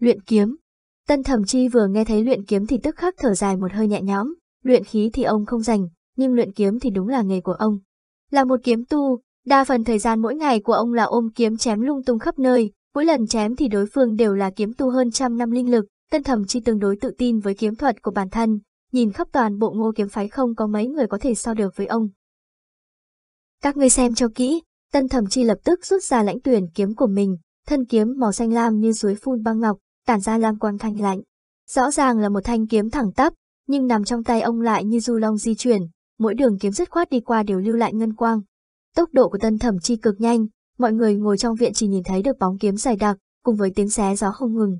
Luyện kiếm Tân thẩm chi vừa nghe thấy luyện kiếm thì tức khắc thở dài một hơi nhẹ nhõm, luyện khí thì ông không dành, nhưng luyện kiếm thì đúng là nghề của ông. Là một kiếm tu, đa phần thời gian mỗi ngày của ông là ôm kiếm chém lung tung khắp nơi, mỗi lần chém thì đối phương đều là kiếm tu hơn trăm năm linh lực, tân thẩm chi tương đối tự tin với kiếm thuật của bản thân, nhìn khắp toàn bộ ngô kiếm phái không có mấy người có thể so được với ông. Các ngươi xem cho kỹ, tân thẩm chi lập tức rút ra lãnh tuyển kiếm của mình, thân kiếm màu xanh lam như suối phun băng ngọc, tản ra lam quang thanh lạnh. Rõ ràng là một thanh kiếm thẳng tắp, nhưng nằm trong tay ông lại như du long di chuyển, mỗi đường kiếm dứt khoát đi qua đều lưu lại ngân quang. Tốc độ của tân thẩm chi cực nhanh, mọi người ngồi trong viện chỉ nhìn thấy được bóng kiếm dài đặc, cùng với tiếng xé gió không ngừng.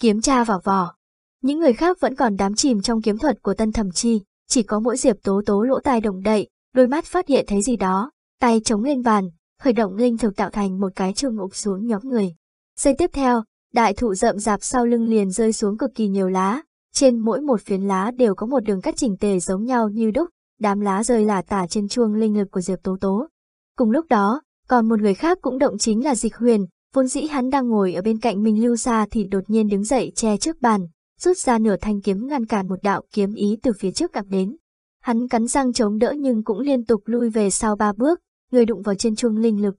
Kiếm tra vào vỏ. Những người khác vẫn còn đám chìm trong kiếm thuật của tân thẩm chi, chỉ có mỗi diệp tố tố lỗ tai động đậy, đôi mắt phát hiện thấy gì đó, tay chống lên bàn, khởi động linh thực tạo thành một cái trường ngục xuống nhóm người. Giây tiếp theo, Đại thụ rậm rạp sau lưng liền rơi xuống cực kỳ nhiều lá, trên mỗi một phiến lá đều có một đường cắt chỉnh tề giống nhau như đúc, đám lá rơi lả tả trên chuông linh lực của Diệp Tố Tố. Cùng lúc đó, còn một người khác cũng động chính là Dịch Huyền, vốn dĩ hắn đang ngồi ở bên cạnh mình lưu xa thì đột nhiên đứng dậy che trước bàn, rút ra nửa thanh kiếm ngăn cản một đạo kiếm ý từ phía trước gặp đến. Hắn cắn răng chống đỡ nhưng cũng liên tục lui về sau ba bước, người đụng vào trên chuông linh lực.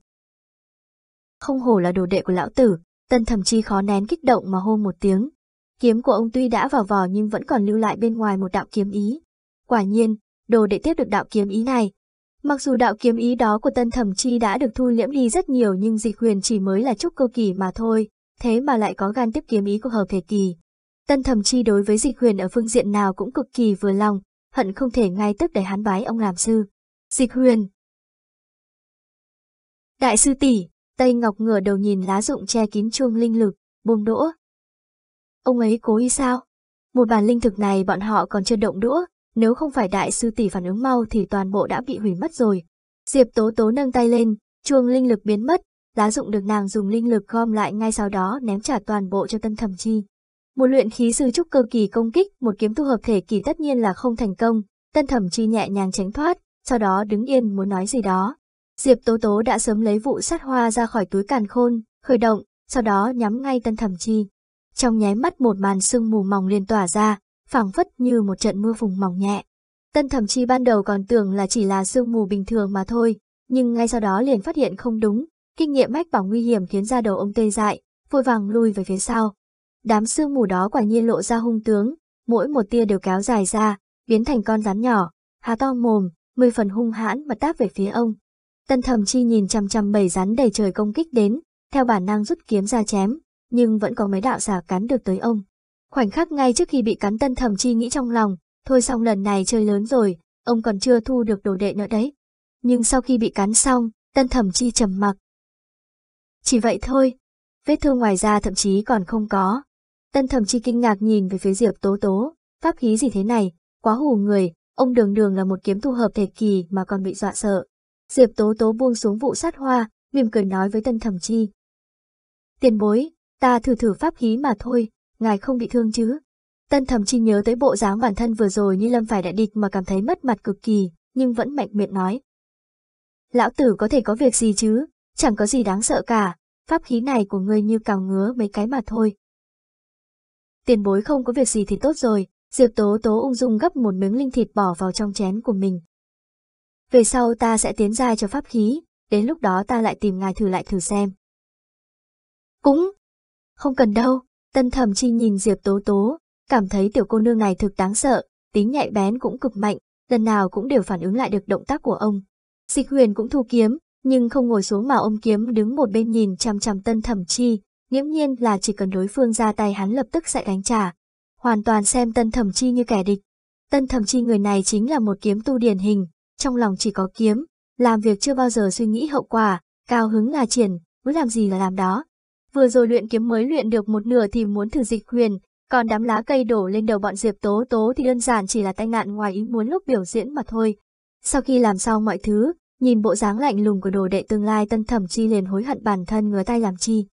Không hổ là đồ đệ của lão tử, Tân thẩm chi khó nén kích động mà hô một tiếng. Kiếm của ông tuy đã vào vỏ nhưng vẫn còn lưu lại bên ngoài một đạo kiếm ý. Quả nhiên, đồ đệ tiếp được đạo kiếm ý này. Mặc dù đạo kiếm ý đó của tân thẩm chi đã được thu liễm đi rất nhiều nhưng dịch huyền chỉ mới là chút cơ kỳ mà thôi, thế mà lại có gan tiếp kiếm ý của hợp thể kỳ. Tân thẩm chi đối với dịch huyền ở phương diện nào cũng cực kỳ vừa lòng, hận không thể ngay tức để hắn bái ông làm sư. Dịch huyền Đại sư tỷ Tây Ngọc ngửa đầu nhìn lá rụng che kín chuông linh lực, buông đũa. Ông ấy cố ý sao? Một bàn linh thực này bọn họ còn chưa động đũa, nếu không phải đại sư tỷ phản ứng mau thì toàn bộ đã bị hủy mất rồi. Diệp Tố Tố nâng tay lên, chuông linh lực biến mất, lá dụng được nàng dùng linh lực gom lại ngay sau đó ném trả toàn bộ cho Tân Thẩm Chi. Một luyện khí sư trúc cơ kỳ công kích, một kiếm tu hợp thể kỳ tất nhiên là không thành công, Tân Thẩm Chi nhẹ nhàng tránh thoát, sau đó đứng yên muốn nói gì đó. Diệp Tố Tố đã sớm lấy vụ sát hoa ra khỏi túi càn khôn, khởi động, sau đó nhắm ngay tân thẩm chi. Trong nháy mắt một màn sương mù mỏng liền tỏa ra, phảng phất như một trận mưa vùng mỏng nhẹ. Tân thẩm chi ban đầu còn tưởng là chỉ là sương mù bình thường mà thôi, nhưng ngay sau đó liền phát hiện không đúng, kinh nghiệm mách bảo nguy hiểm khiến ra đầu ông tê dại, vội vàng lui về phía sau. Đám sương mù đó quả nhiên lộ ra hung tướng, mỗi một tia đều kéo dài ra, biến thành con rắn nhỏ, há to mồm, mười phần hung hãn mà táp về phía ông. Tân thầm chi nhìn chằm chằm bầy rắn đầy trời công kích đến, theo bản năng rút kiếm ra chém, nhưng vẫn có mấy đạo giả cắn được tới ông. Khoảnh khắc ngay trước khi bị cắn tân thầm chi nghĩ trong lòng, thôi xong lần này chơi lớn rồi, ông còn chưa thu được đồ đệ nữa đấy. Nhưng sau khi bị cắn xong, tân thầm chi trầm mặc. Chỉ vậy thôi, vết thương ngoài da thậm chí còn không có. Tân thầm chi kinh ngạc nhìn về phía Diệp Tố Tố, pháp khí gì thế này, quá hù người, ông đường đường là một kiếm thu hợp thể kỳ mà còn bị dọa sợ. Diệp Tố Tố buông xuống vụ sát hoa, mỉm cười nói với Tân Thẩm Chi. Tiền bối, ta thử thử pháp khí mà thôi, ngài không bị thương chứ. Tân Thẩm Chi nhớ tới bộ dáng bản thân vừa rồi như lâm phải đại địch mà cảm thấy mất mặt cực kỳ, nhưng vẫn mạnh miệng nói. Lão tử có thể có việc gì chứ, chẳng có gì đáng sợ cả, pháp khí này của người như cào ngứa mấy cái mà thôi. Tiền bối không có việc gì thì tốt rồi, Diệp Tố Tố ung dung gấp một miếng linh thịt bỏ vào trong chén của mình, về sau ta sẽ tiến giai cho pháp khí, đến lúc đó ta lại tìm ngài thử lại thử xem. Cũng, không cần đâu, tân thẩm chi nhìn Diệp Tố Tố, cảm thấy tiểu cô nương này thực đáng sợ, tính nhạy bén cũng cực mạnh, lần nào cũng đều phản ứng lại được động tác của ông. Dịch huyền cũng thu kiếm, nhưng không ngồi xuống mà ôm kiếm đứng một bên nhìn chăm chăm tân thẩm chi, nghiễm nhiên là chỉ cần đối phương ra tay hắn lập tức sẽ đánh trả. Hoàn toàn xem tân thẩm chi như kẻ địch. Tân thẩm chi người này chính là một kiếm tu điển hình, trong lòng chỉ có kiếm, làm việc chưa bao giờ suy nghĩ hậu quả, cao hứng là triển, muốn làm gì là làm đó. Vừa rồi luyện kiếm mới luyện được một nửa thì muốn thử dịch quyền còn đám lá cây đổ lên đầu bọn Diệp Tố Tố thì đơn giản chỉ là tai nạn ngoài ý muốn lúc biểu diễn mà thôi. Sau khi làm xong mọi thứ, nhìn bộ dáng lạnh lùng của đồ đệ tương lai tân thẩm chi liền hối hận bản thân ngứa tay làm chi.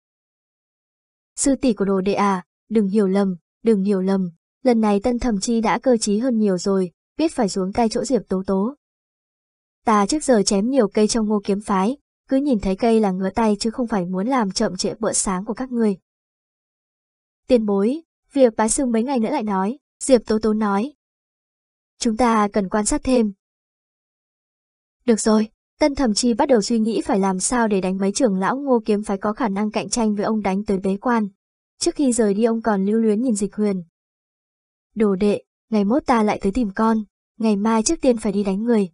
Sư tỷ của đồ đệ à, đừng hiểu lầm, đừng hiểu lầm, lần này tân thẩm chi đã cơ trí hơn nhiều rồi, biết phải xuống tay chỗ Diệp Tố Tố. Ta trước giờ chém nhiều cây trong ngô kiếm phái, cứ nhìn thấy cây là ngứa tay chứ không phải muốn làm chậm trễ bữa sáng của các người. Tiền bối, việc bá sư mấy ngày nữa lại nói, Diệp Tố Tố nói. Chúng ta cần quan sát thêm. Được rồi, Tân Thẩm Chi bắt đầu suy nghĩ phải làm sao để đánh mấy trưởng lão ngô kiếm phái có khả năng cạnh tranh với ông đánh tới bế quan. Trước khi rời đi ông còn lưu luyến nhìn dịch huyền. Đồ đệ, ngày mốt ta lại tới tìm con, ngày mai trước tiên phải đi đánh người,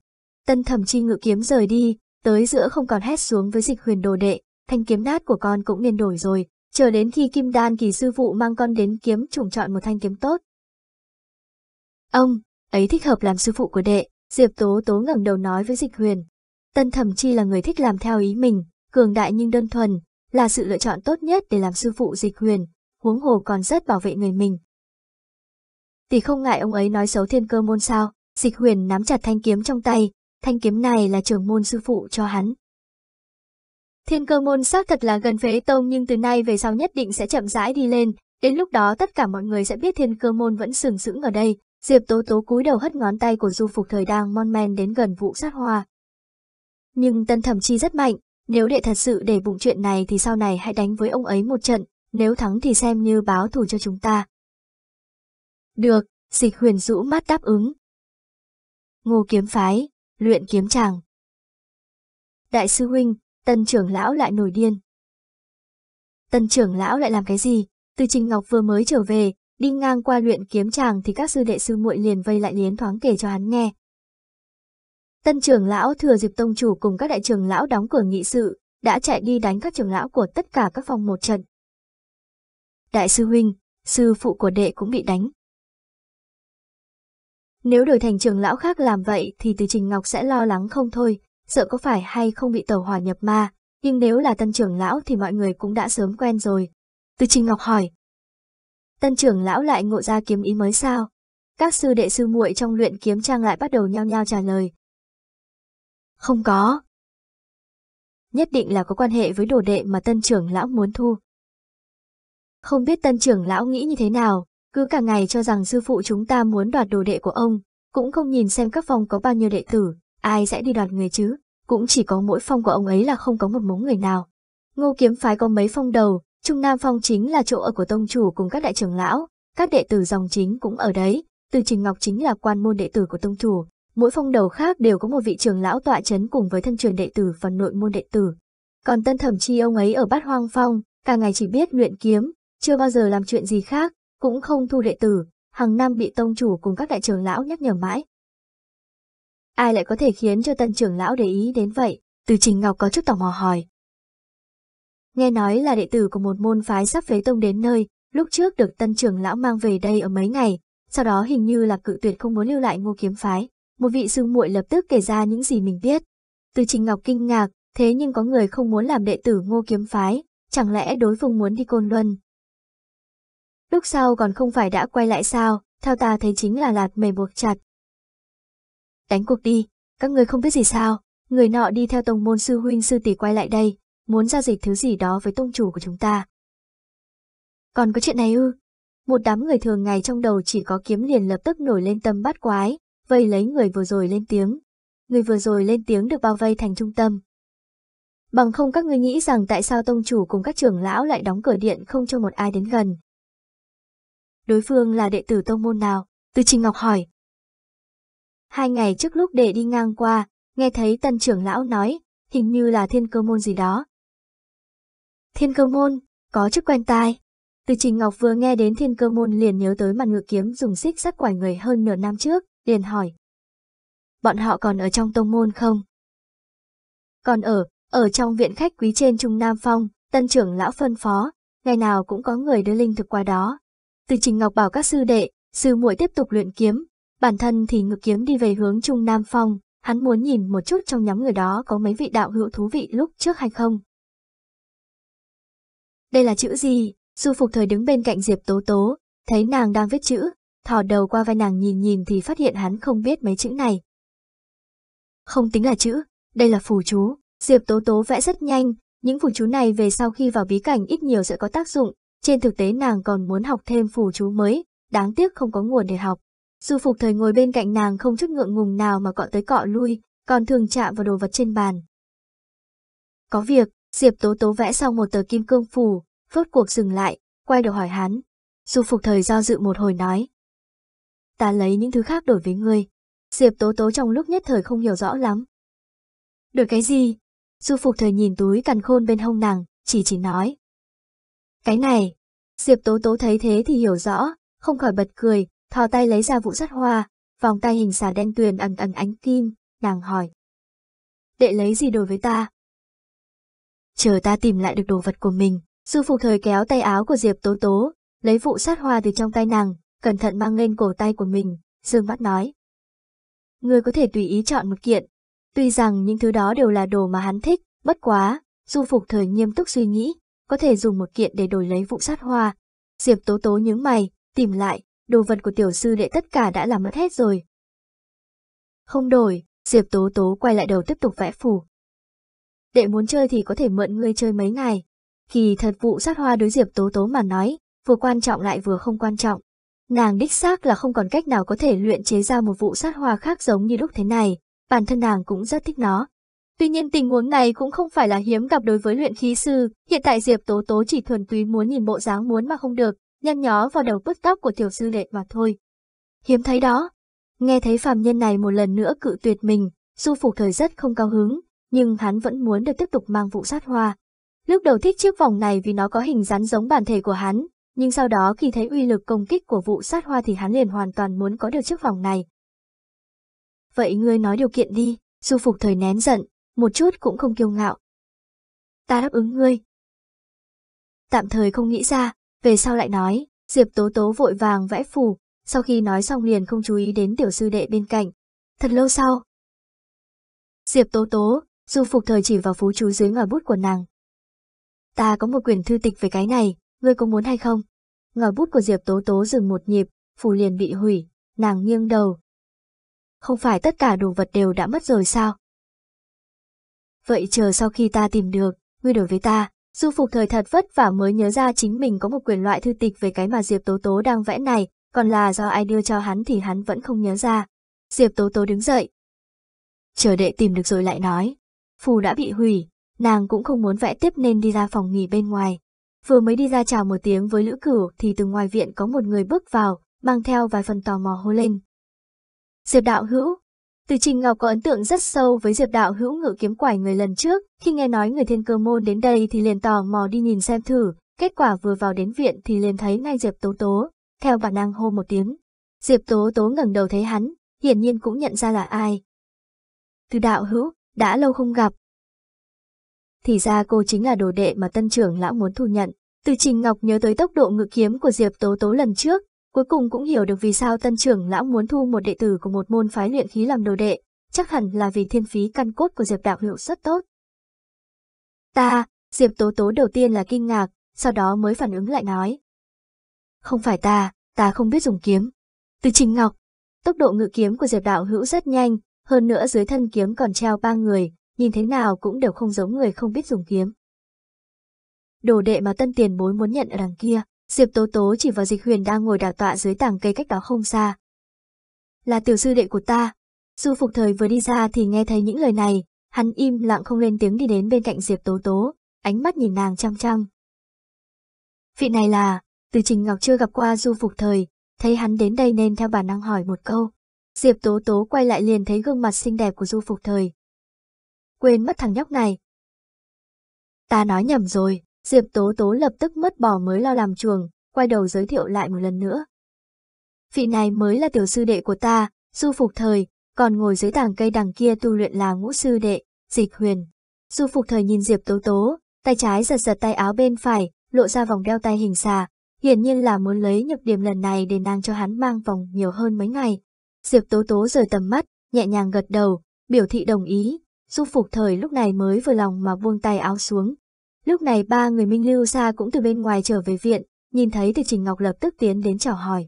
Tân thẩm chi ngự kiếm rời đi, tới giữa không còn hét xuống với dịch huyền đồ đệ, thanh kiếm nát của con cũng nên đổi rồi, chờ đến khi kim đan kỳ sư phụ mang con đến kiếm trùng chọn một thanh kiếm tốt. Ông, ấy thích hợp làm sư phụ của đệ, Diệp Tố Tố ngẩng đầu nói với dịch huyền. Tân thẩm chi là người thích làm theo ý mình, cường đại nhưng đơn thuần, là sự lựa chọn tốt nhất để làm sư phụ dịch huyền, huống hồ còn rất bảo vệ người mình. Tỷ không ngại ông ấy nói xấu thiên cơ môn sao, dịch huyền nắm chặt thanh kiếm trong tay, thanh kiếm này là trưởng môn sư phụ cho hắn. Thiên cơ môn xác thật là gần phế tông nhưng từ nay về sau nhất định sẽ chậm rãi đi lên, đến lúc đó tất cả mọi người sẽ biết thiên cơ môn vẫn sừng sững ở đây, Diệp Tố Tố cúi đầu hất ngón tay của du phục thời đang mon men đến gần vụ sát hoa. Nhưng tân thẩm chi rất mạnh, nếu đệ thật sự để bụng chuyện này thì sau này hãy đánh với ông ấy một trận, nếu thắng thì xem như báo thù cho chúng ta. Được, dịch huyền rũ mắt đáp ứng. Ngô kiếm phái luyện kiếm chàng. Đại sư huynh, tân trưởng lão lại nổi điên. Tân trưởng lão lại làm cái gì? Từ Trình Ngọc vừa mới trở về, đi ngang qua luyện kiếm chàng thì các sư đệ sư muội liền vây lại liến thoáng kể cho hắn nghe. Tân trưởng lão thừa dịp tông chủ cùng các đại trưởng lão đóng cửa nghị sự, đã chạy đi đánh các trưởng lão của tất cả các phòng một trận. Đại sư huynh, sư phụ của đệ cũng bị đánh, nếu đổi thành trường lão khác làm vậy thì Từ Trình Ngọc sẽ lo lắng không thôi, sợ có phải hay không bị tẩu hỏa nhập ma, nhưng nếu là tân trưởng lão thì mọi người cũng đã sớm quen rồi. Từ Trình Ngọc hỏi, tân trưởng lão lại ngộ ra kiếm ý mới sao? Các sư đệ sư muội trong luyện kiếm trang lại bắt đầu nhao nhao trả lời. Không có. Nhất định là có quan hệ với đồ đệ mà tân trưởng lão muốn thu. Không biết tân trưởng lão nghĩ như thế nào, cứ cả ngày cho rằng sư phụ chúng ta muốn đoạt đồ đệ của ông, cũng không nhìn xem các phòng có bao nhiêu đệ tử, ai sẽ đi đoạt người chứ, cũng chỉ có mỗi phong của ông ấy là không có một mống người nào. Ngô kiếm phái có mấy phong đầu, Trung Nam Phong chính là chỗ ở của tông chủ cùng các đại trưởng lão, các đệ tử dòng chính cũng ở đấy, từ Trình Ngọc chính là quan môn đệ tử của tông chủ, mỗi phong đầu khác đều có một vị trưởng lão tọa chấn cùng với thân truyền đệ tử và nội môn đệ tử. Còn tân thẩm chi ông ấy ở bát hoang phong, cả ngày chỉ biết luyện kiếm, chưa bao giờ làm chuyện gì khác, cũng không thu đệ tử, hàng năm bị tông chủ cùng các đại trưởng lão nhắc nhở mãi. Ai lại có thể khiến cho tân trưởng lão để ý đến vậy? Từ Trình Ngọc có chút tò mò hỏi. Nghe nói là đệ tử của một môn phái sắp phế tông đến nơi, lúc trước được tân trưởng lão mang về đây ở mấy ngày, sau đó hình như là cự tuyệt không muốn lưu lại ngô kiếm phái. Một vị sư muội lập tức kể ra những gì mình biết. Từ Trình Ngọc kinh ngạc, thế nhưng có người không muốn làm đệ tử ngô kiếm phái, chẳng lẽ đối phương muốn đi côn luân, lúc sau còn không phải đã quay lại sao, theo ta thấy chính là lạt mề buộc chặt. Đánh cuộc đi, các người không biết gì sao, người nọ đi theo tông môn sư huynh sư tỷ quay lại đây, muốn giao dịch thứ gì đó với tông chủ của chúng ta. Còn có chuyện này ư? Một đám người thường ngày trong đầu chỉ có kiếm liền lập tức nổi lên tâm bát quái, vây lấy người vừa rồi lên tiếng. Người vừa rồi lên tiếng được bao vây thành trung tâm. Bằng không các ngươi nghĩ rằng tại sao tông chủ cùng các trưởng lão lại đóng cửa điện không cho một ai đến gần, đối phương là đệ tử tông môn nào? Từ Trình Ngọc hỏi. Hai ngày trước lúc đệ đi ngang qua, nghe thấy tân trưởng lão nói, hình như là thiên cơ môn gì đó. Thiên cơ môn, có chức quen tai. Từ Trình Ngọc vừa nghe đến thiên cơ môn liền nhớ tới mặt ngự kiếm dùng xích sắt quải người hơn nửa năm trước, liền hỏi. Bọn họ còn ở trong tông môn không? Còn ở, ở trong viện khách quý trên Trung Nam Phong, tân trưởng lão phân phó, ngày nào cũng có người đưa linh thực qua đó, từ Trình Ngọc bảo các sư đệ, sư muội tiếp tục luyện kiếm, bản thân thì ngược kiếm đi về hướng Trung Nam Phong, hắn muốn nhìn một chút trong nhóm người đó có mấy vị đạo hữu thú vị lúc trước hay không. Đây là chữ gì? Du Phục Thời đứng bên cạnh Diệp Tố Tố, thấy nàng đang viết chữ, thò đầu qua vai nàng nhìn nhìn thì phát hiện hắn không biết mấy chữ này. Không tính là chữ, đây là phù chú, Diệp Tố Tố vẽ rất nhanh, những phù chú này về sau khi vào bí cảnh ít nhiều sẽ có tác dụng, trên thực tế nàng còn muốn học thêm phù chú mới, đáng tiếc không có nguồn để học. Du Phục Thời ngồi bên cạnh nàng không chút ngượng ngùng nào mà cọ tới cọ lui, còn thường chạm vào đồ vật trên bàn. Có việc, Diệp Tố Tố vẽ xong một tờ kim cương phù, rốt cuộc dừng lại, quay đầu hỏi hắn. Du Phục Thời do dự một hồi nói. Ta lấy những thứ khác đổi với ngươi. Diệp Tố Tố trong lúc nhất thời không hiểu rõ lắm. Đổi cái gì? Du Phục Thời nhìn túi cằn khôn bên hông nàng, chỉ chỉ nói. Cái này, Diệp Tố Tố thấy thế thì hiểu rõ, không khỏi bật cười, thò tay lấy ra vụ sắt hoa, vòng tay hình xà đen tuyền ẩn ẩn ánh kim, nàng hỏi. Đệ lấy gì đối với ta? Chờ ta tìm lại được đồ vật của mình, Du Phục Thời kéo tay áo của Diệp Tố Tố, lấy vụ sắt hoa từ trong tay nàng, cẩn thận mang lên cổ tay của mình, dương mắt nói. Người có thể tùy ý chọn một kiện, tuy rằng những thứ đó đều là đồ mà hắn thích, bất quá, Du Phục Thời nghiêm túc suy nghĩ, có thể dùng một kiện để đổi lấy vụ sát hoa. Diệp Tố Tố nhướng mày, tìm lại, đồ vật của tiểu sư đệ tất cả đã làm mất hết rồi. Không đổi, Diệp Tố Tố quay lại đầu tiếp tục vẽ phủ. Đệ muốn chơi thì có thể mượn ngươi chơi mấy ngày. Kỳ thật vụ sát hoa đối Diệp Tố Tố mà nói, vừa quan trọng lại vừa không quan trọng. Nàng đích xác là không còn cách nào có thể luyện chế ra một vụ sát hoa khác giống như lúc thế này, bản thân nàng cũng rất thích nó. Tuy nhiên tình huống này cũng không phải là hiếm gặp đối với luyện khí sư, hiện tại Diệp Tố Tố chỉ thuần túy muốn nhìn bộ dáng muốn mà không được, nhăn nhó vào đầu bứt tóc của tiểu sư đệ mà thôi. Hiếm thấy đó. Nghe thấy phàm nhân này một lần nữa cự tuyệt mình, Du phục Thời rất không cao hứng, nhưng hắn vẫn muốn được tiếp tục mang vụ sát hoa. Lúc đầu thích chiếc vòng này vì nó có hình rắn giống bản thể của hắn, nhưng sau đó khi thấy uy lực công kích của vụ sát hoa thì hắn liền hoàn toàn muốn có được chiếc vòng này. Vậy ngươi nói điều kiện đi, Du Phục Thời nén giận, một chút cũng không kiêu ngạo. Ta đáp ứng ngươi. Tạm thời không nghĩ ra, về sau lại nói, Diệp Tố Tố vội vàng vẽ phù, sau khi nói xong liền không chú ý đến tiểu sư đệ bên cạnh. Thật lâu sau. Diệp Tố Tố, du phục thời chỉ vào phú chú dưới ngòi bút của nàng. Ta có một quyển thư tịch về cái này, ngươi có muốn hay không? Ngòi bút của Diệp Tố Tố dừng một nhịp, phù liền bị hủy, nàng nghiêng đầu. Không phải tất cả đồ vật đều đã mất rồi sao? Vậy chờ sau khi ta tìm được, ngươi đối với ta. Du Phục thời thật vất vả mới nhớ ra chính mình có một quyền loại thư tịch về cái mà Diệp Tố Tố đang vẽ này, còn là do ai đưa cho hắn thì hắn vẫn không nhớ ra. Diệp Tố Tố đứng dậy. Chờ đệ tìm được rồi lại nói. Phù đã bị hủy, nàng cũng không muốn vẽ tiếp nên đi ra phòng nghỉ bên ngoài. Vừa mới đi ra chào một tiếng với Lữ Cửu thì từ ngoài viện có một người bước vào, mang theo vài phần tò mò hô lên. Diệp đạo hữu, từ Trình Ngọc có ấn tượng rất sâu với Diệp Đạo hữu ngự kiếm quải người lần trước, khi nghe nói người thiên cơ môn đến đây thì liền tò mò đi nhìn xem thử, kết quả vừa vào đến viện thì liền thấy ngay Diệp Tố Tố, theo bản năng hô một tiếng. Diệp Tố Tố ngẩng đầu thấy hắn, hiển nhiên cũng nhận ra là ai. Từ Đạo hữu, đã lâu không gặp. Thì ra cô chính là đồ đệ mà tân trưởng lão muốn thu nhận. Từ Trình Ngọc nhớ tới tốc độ ngự kiếm của Diệp Tố Tố lần trước, Cuối cùng cũng hiểu được vì sao tân trưởng lão muốn thu một đệ tử của một môn phái luyện khí làm đồ đệ, chắc hẳn là vì thiên phí căn cốt của Diệp đạo hữu rất tốt. Ta, Diệp Tố Tố đầu tiên là kinh ngạc, sau đó mới phản ứng lại nói. Không phải ta, ta không biết dùng kiếm. Từ Trình Ngọc, tốc độ ngự kiếm của Diệp đạo hữu rất nhanh, hơn nữa dưới thân kiếm còn treo ba người, nhìn thế nào cũng đều không giống người không biết dùng kiếm. Đồ đệ mà tân tiền bối muốn nhận ở đằng kia. Diệp Tố Tố chỉ vào Dịch Huyền đang ngồi đả tọa dưới tảng cây cách đó không xa. Là tiểu sư đệ của ta. Du Phục Thời vừa đi ra thì nghe thấy những lời này, hắn im lặng không lên tiếng đi đến bên cạnh Diệp Tố Tố, ánh mắt nhìn nàng chăm chăm. Vị này là, từ Trình Ngọc chưa gặp qua Du Phục Thời, thấy hắn đến đây nên theo bản năng hỏi một câu. Diệp Tố Tố quay lại liền thấy gương mặt xinh đẹp của Du Phục Thời. Quên mất thằng nhóc này. Ta nói nhầm rồi, Diệp Tố Tố lập tức mất bỏ mới lo làm chuồng, quay đầu giới thiệu lại một lần nữa. Vị này mới là tiểu sư đệ của ta, du phục thời, còn ngồi dưới tảng cây đằng kia tu luyện là ngũ sư đệ, dịch huyền. Du phục thời nhìn Diệp Tố Tố, tay trái giật giật tay áo bên phải, lộ ra vòng đeo tay hình xà, hiển nhiên là muốn lấy nhược điểm lần này để nàng cho hắn mang vòng nhiều hơn mấy ngày. Diệp Tố Tố rời tầm mắt, nhẹ nhàng gật đầu, biểu thị đồng ý, du phục thời lúc này mới vừa lòng mà buông tay áo xuống, Lúc này ba người Minh Lưu Sa cũng từ bên ngoài trở về viện, nhìn thấy Từ Trình Ngọc lập tức tiến đến chào hỏi.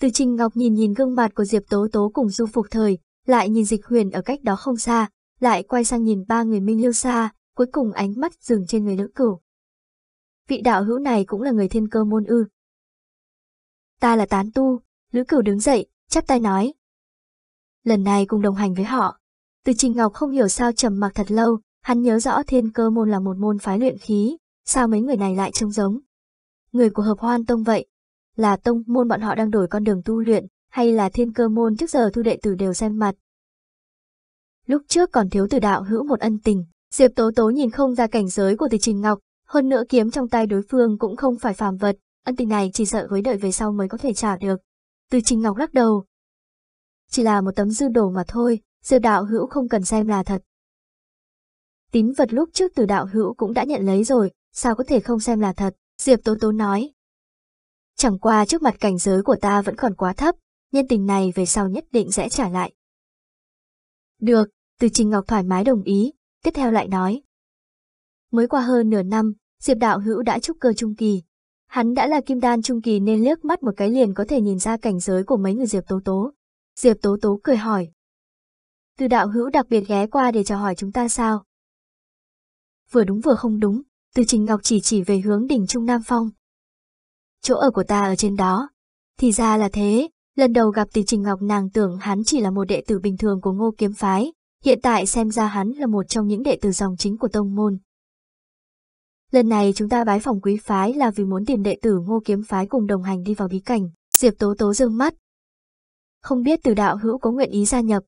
Từ Trình Ngọc nhìn nhìn gương mặt của Diệp Tố Tố cùng Du Phục Thời, lại nhìn Dịch Huyền ở cách đó không xa, lại quay sang nhìn ba người Minh Lưu Sa, cuối cùng ánh mắt dừng trên người Lữ Cửu. Vị đạo hữu này cũng là người thiên cơ môn ư. Ta là tán tu, Lữ Cửu đứng dậy, chắp tay nói. Lần này cùng đồng hành với họ. Từ Trình Ngọc không hiểu sao trầm mặc thật lâu, Hắn nhớ rõ thiên cơ môn là một môn phái luyện khí, sao mấy người này lại trông giống? Người của hợp hoan tông vậy? Là tông môn bọn họ đang đổi con đường tu luyện, hay là thiên cơ môn trước giờ thu đệ tử đều xem mặt? Lúc trước còn thiếu tử đạo hữu một ân tình, Diệp Tố Tố nhìn không ra cảnh giới của Từ Trình Ngọc, hơn nữa kiếm trong tay đối phương cũng không phải phàm vật, ân tình này chỉ sợ với đợi về sau mới có thể trả được. Từ Trình Ngọc lắc đầu. Chỉ là một tấm dư đồ mà thôi, Diệp đạo hữu không cần xem là thật, tín vật lúc trước từ đạo hữu cũng đã nhận lấy rồi, sao có thể không xem là thật, Diệp tố tố nói. Chẳng qua trước mặt cảnh giới của ta vẫn còn quá thấp, nhân tình này về sau nhất định sẽ trả lại. Được, từ Trình Ngọc thoải mái đồng ý, tiếp theo lại nói. Mới qua hơn nửa năm, Diệp Đạo Hữu đã trúc cơ trung kỳ. Hắn đã là kim đan trung kỳ nên liếc mắt một cái liền có thể nhìn ra cảnh giới của mấy người Diệp Tố Tố. Diệp Tố Tố cười hỏi. Từ Đạo Hữu đặc biệt ghé qua để chào hỏi chúng ta sao? vừa đúng vừa không đúng, từ Trình Ngọc chỉ chỉ về hướng đỉnh Trung Nam Phong. Chỗ ở của ta ở trên đó. Thì ra là thế, lần đầu gặp từ Trình Ngọc nàng tưởng hắn chỉ là một đệ tử bình thường của ngô kiếm phái, hiện tại xem ra hắn là một trong những đệ tử dòng chính của tông môn. Lần này chúng ta bái phòng quý phái là vì muốn tìm đệ tử ngô kiếm phái cùng đồng hành đi vào bí cảnh, Diệp Tố Tố dương mắt. Không biết từ đạo hữu có nguyện ý gia nhập,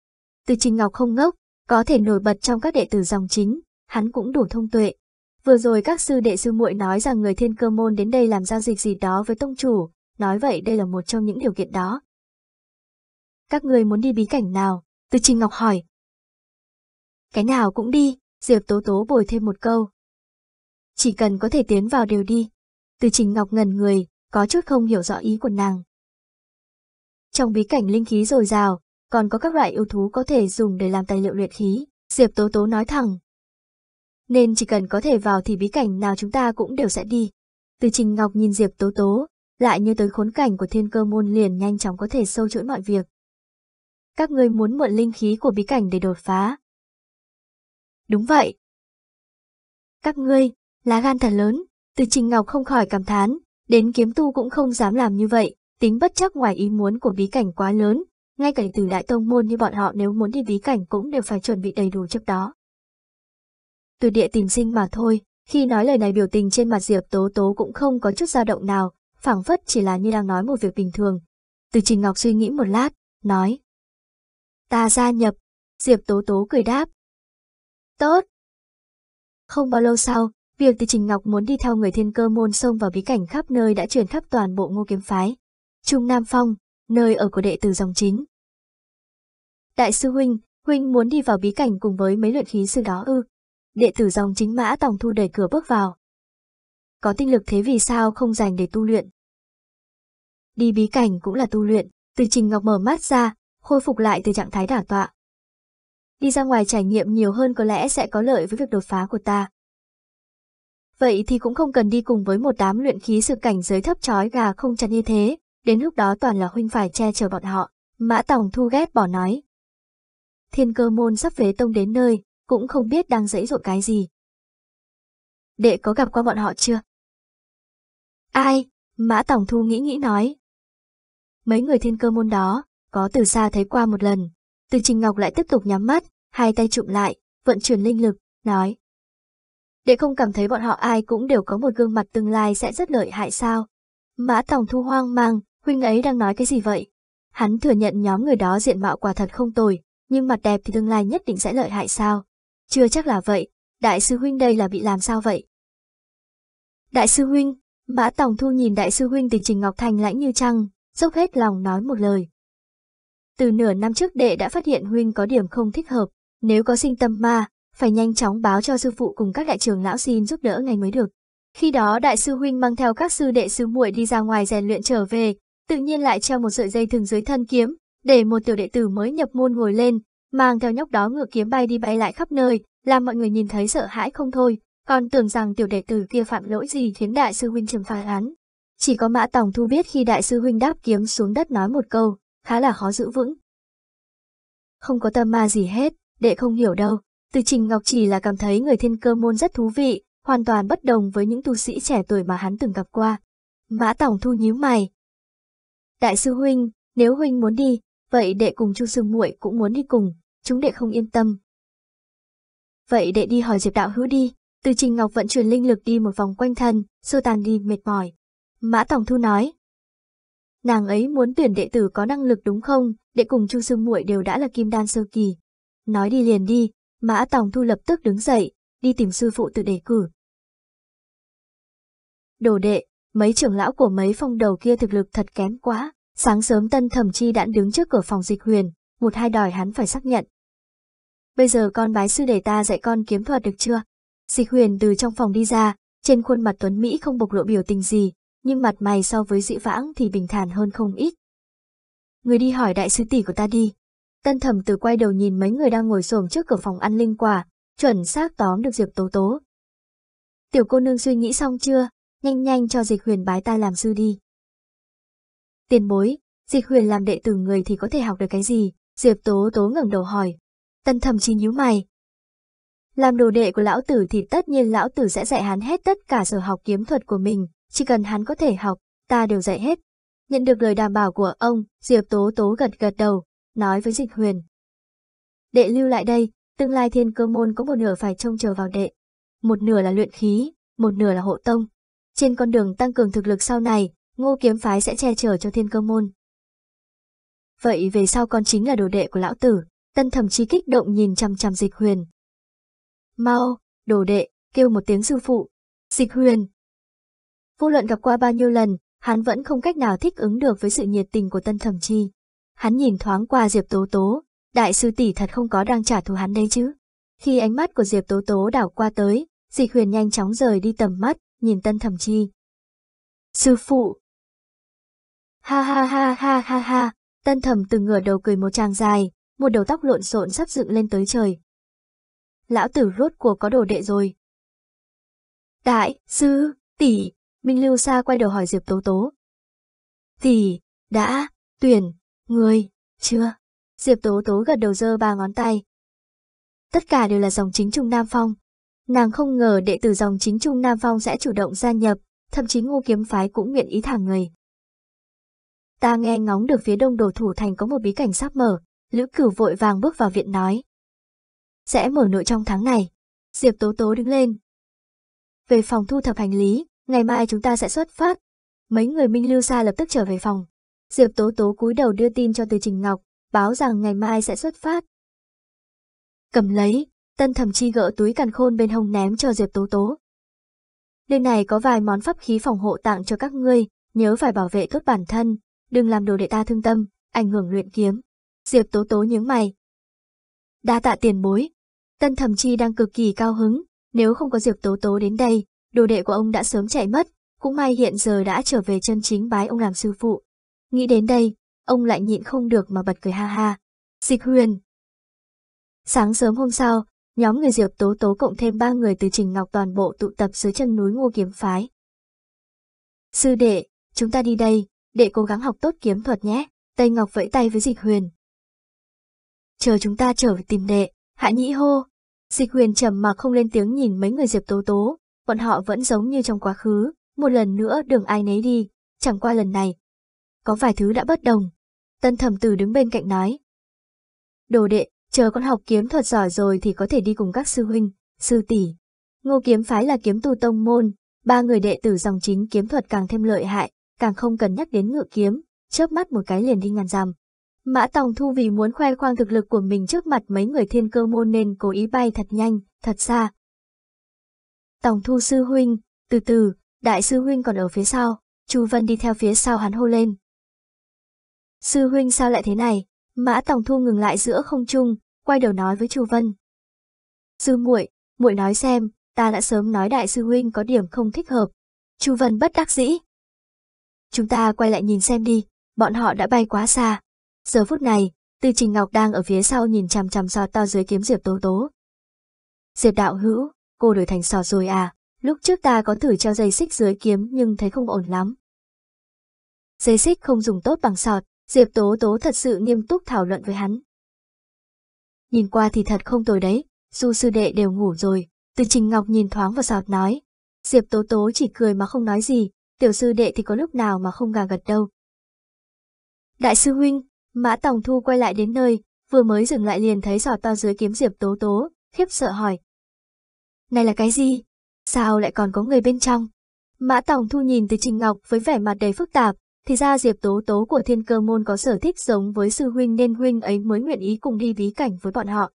từ Trình Ngọc không ngốc, có thể nổi bật trong các đệ tử dòng chính, hắn cũng đủ thông tuệ. Vừa rồi các sư đệ sư muội nói rằng người thiên cơ môn đến đây làm giao dịch gì đó với tông chủ, nói vậy đây là một trong những điều kiện đó. Các người muốn đi bí cảnh nào? Từ Trình Ngọc hỏi. Cái nào cũng đi, Diệp Tố Tố bồi thêm một câu. Chỉ cần có thể tiến vào đều đi. Từ Trình Ngọc ngần người, có chút không hiểu rõ ý của nàng. Trong bí cảnh linh khí dồi dào, còn có các loại yêu thú có thể dùng để làm tài liệu luyện khí, Diệp Tố Tố nói thẳng, nên chỉ cần có thể vào thì bí cảnh nào chúng ta cũng đều sẽ đi. Từ Trình Ngọc nhìn Diệp Tố Tố, lại như tới khốn cảnh của thiên cơ môn liền nhanh chóng có thể sâu chuỗi mọi việc. Các ngươi muốn mượn linh khí của bí cảnh để đột phá. Đúng vậy. Các ngươi, lá gan thật lớn, từ Trình Ngọc không khỏi cảm thán, đến kiếm tu cũng không dám làm như vậy, tính bất chắc ngoài ý muốn của bí cảnh quá lớn, ngay cả từ đại tông môn như bọn họ nếu muốn đi bí cảnh cũng đều phải chuẩn bị đầy đủ trước đó từ địa tìm sinh mà thôi. Khi nói lời này biểu tình trên mặt Diệp Tố Tố cũng không có chút dao động nào, phảng phất chỉ là như đang nói một việc bình thường. Từ Trình Ngọc suy nghĩ một lát, nói. Ta gia nhập, Diệp Tố Tố cười đáp. Tốt. Không bao lâu sau, việc Từ Trình Ngọc muốn đi theo người thiên cơ môn sông vào bí cảnh khắp nơi đã truyền khắp toàn bộ ngô kiếm phái. Trung Nam Phong, nơi ở của đệ tử dòng chính. Đại sư Huynh, Huynh muốn đi vào bí cảnh cùng với mấy luyện khí sư đó ư, đệ tử dòng chính mã tòng thu đẩy cửa bước vào. Có tinh lực thế vì sao không dành để tu luyện? Đi bí cảnh cũng là tu luyện, từ trình ngọc mở mắt ra, khôi phục lại từ trạng thái đả tọa. Đi ra ngoài trải nghiệm nhiều hơn có lẽ sẽ có lợi với việc đột phá của ta. Vậy thì cũng không cần đi cùng với một đám luyện khí sự cảnh giới thấp chói gà không chặt như thế, đến lúc đó toàn là huynh phải che chở bọn họ, mã tòng thu ghét bỏ nói. Thiên cơ môn sắp về tông đến nơi, cũng không biết đang dẫy dội cái gì. Đệ có gặp qua bọn họ chưa? Ai? Mã Tổng Thu nghĩ nghĩ nói. Mấy người thiên cơ môn đó, có từ xa thấy qua một lần. Từ Trình Ngọc lại tiếp tục nhắm mắt, hai tay chụm lại, vận chuyển linh lực, nói. Đệ không cảm thấy bọn họ ai cũng đều có một gương mặt tương lai sẽ rất lợi hại sao? Mã Tổng Thu hoang mang, huynh ấy đang nói cái gì vậy? Hắn thừa nhận nhóm người đó diện mạo quả thật không tồi, nhưng mặt đẹp thì tương lai nhất định sẽ lợi hại sao? Chưa chắc là vậy, đại sư huynh đây là bị làm sao vậy? Đại sư huynh, Mã Tòng Thu nhìn đại sư huynh tình trình Ngọc Thành lãnh như trăng, dốc hết lòng nói một lời. Từ nửa năm trước đệ đã phát hiện huynh có điểm không thích hợp, nếu có sinh tâm ma, phải nhanh chóng báo cho sư phụ cùng các đại trưởng lão xin giúp đỡ ngay mới được. Khi đó đại sư huynh mang theo các sư đệ sư muội đi ra ngoài rèn luyện trở về, tự nhiên lại treo một sợi dây thừng dưới thân kiếm, để một tiểu đệ tử mới nhập môn ngồi lên, mang theo nhóc đó ngựa kiếm bay đi bay lại khắp nơi, làm mọi người nhìn thấy sợ hãi không thôi, còn tưởng rằng tiểu đệ tử kia phạm lỗi gì khiến đại sư huynh trừng phạt hắn. Chỉ có mã tòng thu biết khi đại sư huynh đáp kiếm xuống đất nói một câu, khá là khó giữ vững. Không có tâm ma gì hết, đệ không hiểu đâu. Từ Trình Ngọc chỉ là cảm thấy người thiên cơ môn rất thú vị, hoàn toàn bất đồng với những tu sĩ trẻ tuổi mà hắn từng gặp qua. Mã Tổng Thu nhíu mày. Đại sư Huynh, nếu Huynh muốn đi, Vậy đệ cùng Chu Sương Muội cũng muốn đi cùng, chúng đệ không yên tâm. Vậy đệ đi hỏi Diệp Đạo Hữu đi, từ Trình Ngọc vận chuyển linh lực đi một vòng quanh thân, xô tàn đi mệt mỏi. Mã Tổng Thu nói. Nàng ấy muốn tuyển đệ tử có năng lực đúng không, đệ cùng Chu Sương Muội đều đã là kim đan sơ kỳ. Nói đi liền đi, Mã Tổng Thu lập tức đứng dậy, đi tìm sư phụ tự đề cử. Đồ đệ, mấy trưởng lão của mấy phong đầu kia thực lực thật kém quá, Sáng sớm tân thẩm chi đã đứng trước cửa phòng dịch huyền, một hai đòi hắn phải xác nhận. Bây giờ con bái sư để ta dạy con kiếm thuật được chưa? Dịch huyền từ trong phòng đi ra, trên khuôn mặt Tuấn Mỹ không bộc lộ biểu tình gì, nhưng mặt mày so với dị vãng thì bình thản hơn không ít. Người đi hỏi đại sư tỷ của ta đi. Tân thẩm từ quay đầu nhìn mấy người đang ngồi xổm trước cửa phòng ăn linh quả, chuẩn xác tóm được Diệp Tố Tố. Tiểu cô nương suy nghĩ xong chưa, nhanh nhanh cho dịch huyền bái ta làm sư đi. Tiền bối, dịch huyền làm đệ tử người thì có thể học được cái gì? Diệp Tố Tố ngẩng đầu hỏi. Tân thầm chi nhíu mày. Làm đồ đệ của lão tử thì tất nhiên lão tử sẽ dạy hắn hết tất cả sở học kiếm thuật của mình, chỉ cần hắn có thể học, ta đều dạy hết. Nhận được lời đảm bảo của ông, Diệp Tố Tố gật gật đầu, nói với dịch huyền. Đệ lưu lại đây, tương lai thiên cơ môn có một nửa phải trông chờ vào đệ. Một nửa là luyện khí, một nửa là hộ tông. Trên con đường tăng cường thực lực sau này, ngô kiếm phái sẽ che chở cho thiên cơ môn. Vậy về sau con chính là đồ đệ của lão tử, tân thẩm chi kích động nhìn chằm chằm dịch huyền. Mau, đồ đệ, kêu một tiếng sư phụ, dịch huyền. Vô luận gặp qua bao nhiêu lần, hắn vẫn không cách nào thích ứng được với sự nhiệt tình của tân thẩm chi. Hắn nhìn thoáng qua Diệp Tố Tố, đại sư tỷ thật không có đang trả thù hắn đấy chứ. Khi ánh mắt của Diệp Tố Tố đảo qua tới, dịch huyền nhanh chóng rời đi tầm mắt, nhìn tân thẩm chi. Sư phụ, Ha ha ha ha ha ha, tân thẩm từng ngửa đầu cười một tràng dài, một đầu tóc lộn xộn sắp dựng lên tới trời. Lão tử rốt cuộc có đồ đệ rồi. Đại, sư, tỷ, Minh Lưu Sa quay đầu hỏi Diệp Tố Tố. Tỷ, đã, tuyển, người, chưa? Diệp Tố Tố gật đầu dơ ba ngón tay. Tất cả đều là dòng chính Trung Nam Phong. Nàng không ngờ đệ tử dòng chính Trung Nam Phong sẽ chủ động gia nhập, thậm chí ngô kiếm phái cũng nguyện ý thẳng người. Ta nghe ngóng được phía đông đồ thủ thành có một bí cảnh sắp mở, Lữ Cửu vội vàng bước vào viện nói. Sẽ mở nội trong tháng này. Diệp Tố Tố đứng lên. Về phòng thu thập hành lý, ngày mai chúng ta sẽ xuất phát. Mấy người Minh Lưu Sa lập tức trở về phòng. Diệp Tố Tố cúi đầu đưa tin cho Từ Trình Ngọc, báo rằng ngày mai sẽ xuất phát. Cầm lấy, tân thẩm chi gỡ túi càn khôn bên hông ném cho Diệp Tố Tố. Nơi này có vài món pháp khí phòng hộ tặng cho các ngươi, nhớ phải bảo vệ tốt bản thân, đừng làm đồ đệ ta thương tâm, ảnh hưởng luyện kiếm. Diệp Tố Tố nhướng mày. Đa tạ tiền bối. Tân Thẩm Chi đang cực kỳ cao hứng, nếu không có Diệp Tố Tố đến đây, đồ đệ của ông đã sớm chạy mất, cũng may hiện giờ đã trở về chân chính bái ông làm sư phụ. Nghĩ đến đây, ông lại nhịn không được mà bật cười ha ha. Dịch huyền. Sáng sớm hôm sau, nhóm người Diệp Tố Tố cộng thêm ba người từ Trình Ngọc toàn bộ tụ tập dưới chân núi Ngô Kiếm Phái. Sư đệ, chúng ta đi đây, để cố gắng học tốt kiếm thuật nhé. Tây Ngọc vẫy tay với Dịch Huyền. Chờ chúng ta trở về tìm đệ, Hạ Nhĩ hô. Dịch Huyền trầm mặc không lên tiếng nhìn mấy người Diệp Tố Tố, bọn họ vẫn giống như trong quá khứ, một lần nữa đường ai nấy đi, chẳng qua lần này. Có vài thứ đã bất đồng. Tân thẩm tử đứng bên cạnh nói. Đồ đệ, chờ con học kiếm thuật giỏi rồi thì có thể đi cùng các sư huynh, sư tỷ. Ngô kiếm phái là kiếm tu tông môn, ba người đệ tử dòng chính kiếm thuật càng thêm lợi hại, càng không cần nhắc đến ngựa kiếm, chớp mắt một cái liền đi ngàn dặm. Mã Tòng Thu vì muốn khoe khoang thực lực của mình trước mặt mấy người thiên cơ môn nên cố ý bay thật nhanh, thật xa. Tòng Thu sư huynh, từ từ, đại sư huynh còn ở phía sau, Chu Vân đi theo phía sau hắn hô lên. Sư huynh sao lại thế này? Mã Tòng Thu ngừng lại giữa không trung, quay đầu nói với Chu Vân. Sư muội, muội nói xem, ta đã sớm nói đại sư huynh có điểm không thích hợp. Chu Vân bất đắc dĩ, Chúng ta quay lại nhìn xem đi, bọn họ đã bay quá xa. Giờ phút này, Tư Trình Ngọc đang ở phía sau nhìn chằm chằm sọt to dưới kiếm Diệp Tố Tố. Diệp đạo hữu, cô đổi thành sọt rồi à, lúc trước ta có thử treo dây xích dưới kiếm nhưng thấy không ổn lắm. Dây xích không dùng tốt bằng sọt, Diệp Tố Tố thật sự nghiêm túc thảo luận với hắn. Nhìn qua thì thật không tồi đấy, du sư đệ đều ngủ rồi, tư Trình Ngọc nhìn thoáng vào sọt nói. Diệp Tố Tố chỉ cười mà không nói gì, tiểu sư đệ thì có lúc nào mà không gà gật đâu. Đại sư huynh, Mã Tòng Thu quay lại đến nơi, vừa mới dừng lại liền thấy giỏ to dưới kiếm Diệp Tố Tố, khiếp sợ hỏi. Này là cái gì? Sao lại còn có người bên trong? Mã Tòng Thu nhìn từ Trình Ngọc với vẻ mặt đầy phức tạp, thì ra Diệp Tố Tố của thiên cơ môn có sở thích giống với sư huynh nên huynh ấy mới nguyện ý cùng đi ví cảnh với bọn họ.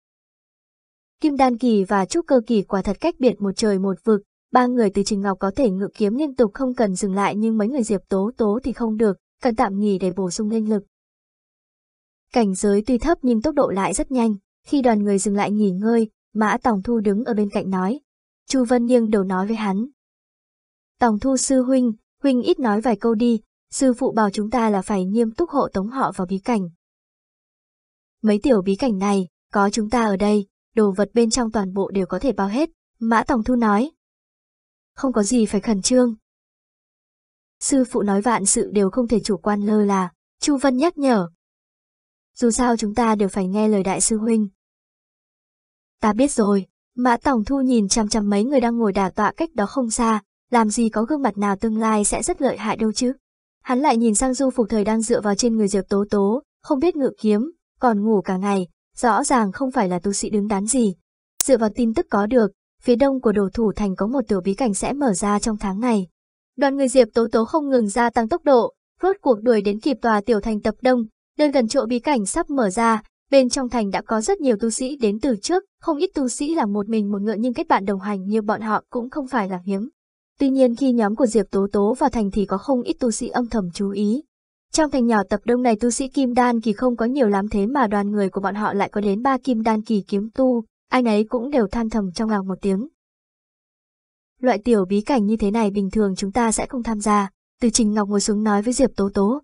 Kim Đan Kỳ và Trúc Cơ Kỳ quả thật cách biệt một trời một vực, Ba người từ Trình Ngọc có thể ngự kiếm liên tục không cần dừng lại nhưng mấy người Diệp Tố Tố thì không được, cần tạm nghỉ để bổ sung linh lực. Cảnh giới tuy thấp nhưng tốc độ lại rất nhanh, khi đoàn người dừng lại nghỉ ngơi, Mã Tòng Thu đứng ở bên cạnh nói. Chu Vân Nghiêng đầu nói với hắn. Tòng Thu sư huynh, huynh ít nói vài câu đi, sư phụ bảo chúng ta là phải nghiêm túc hộ tống họ vào bí cảnh. Mấy tiểu bí cảnh này, có chúng ta ở đây, đồ vật bên trong toàn bộ đều có thể bao hết, Mã Tòng Thu nói không có gì phải khẩn trương. Sư phụ nói vạn sự đều không thể chủ quan lơ là, Chu Vân nhắc nhở. Dù sao chúng ta đều phải nghe lời đại sư huynh. Ta biết rồi, Mã Tổng Thu nhìn chăm chăm mấy người đang ngồi đà tọa cách đó không xa, làm gì có gương mặt nào tương lai sẽ rất lợi hại đâu chứ. Hắn lại nhìn sang du phục thời đang dựa vào trên người Diệp Tố Tố, không biết ngự kiếm, còn ngủ cả ngày, rõ ràng không phải là tu sĩ đứng đắn gì. Dựa vào tin tức có được, phía đông của đồ thủ thành có một tiểu bí cảnh sẽ mở ra trong tháng này. Đoàn người Diệp Tố Tố không ngừng gia tăng tốc độ, rốt cuộc đuổi đến kịp tòa tiểu thành tập đông, nơi gần chỗ bí cảnh sắp mở ra, bên trong thành đã có rất nhiều tu sĩ đến từ trước, không ít tu sĩ là một mình một ngựa nhưng kết bạn đồng hành như bọn họ cũng không phải là hiếm. Tuy nhiên khi nhóm của Diệp Tố Tố vào thành thì có không ít tu sĩ âm thầm chú ý. Trong thành nhỏ tập đông này tu sĩ kim đan kỳ không có nhiều lắm thế mà đoàn người của bọn họ lại có đến ba kim đan kỳ kiếm tu, Ai nấy cũng đều than thầm trong lòng một tiếng. Loại tiểu bí cảnh như thế này bình thường chúng ta sẽ không tham gia, từ Trình Ngọc ngồi xuống nói với Diệp Tố Tố.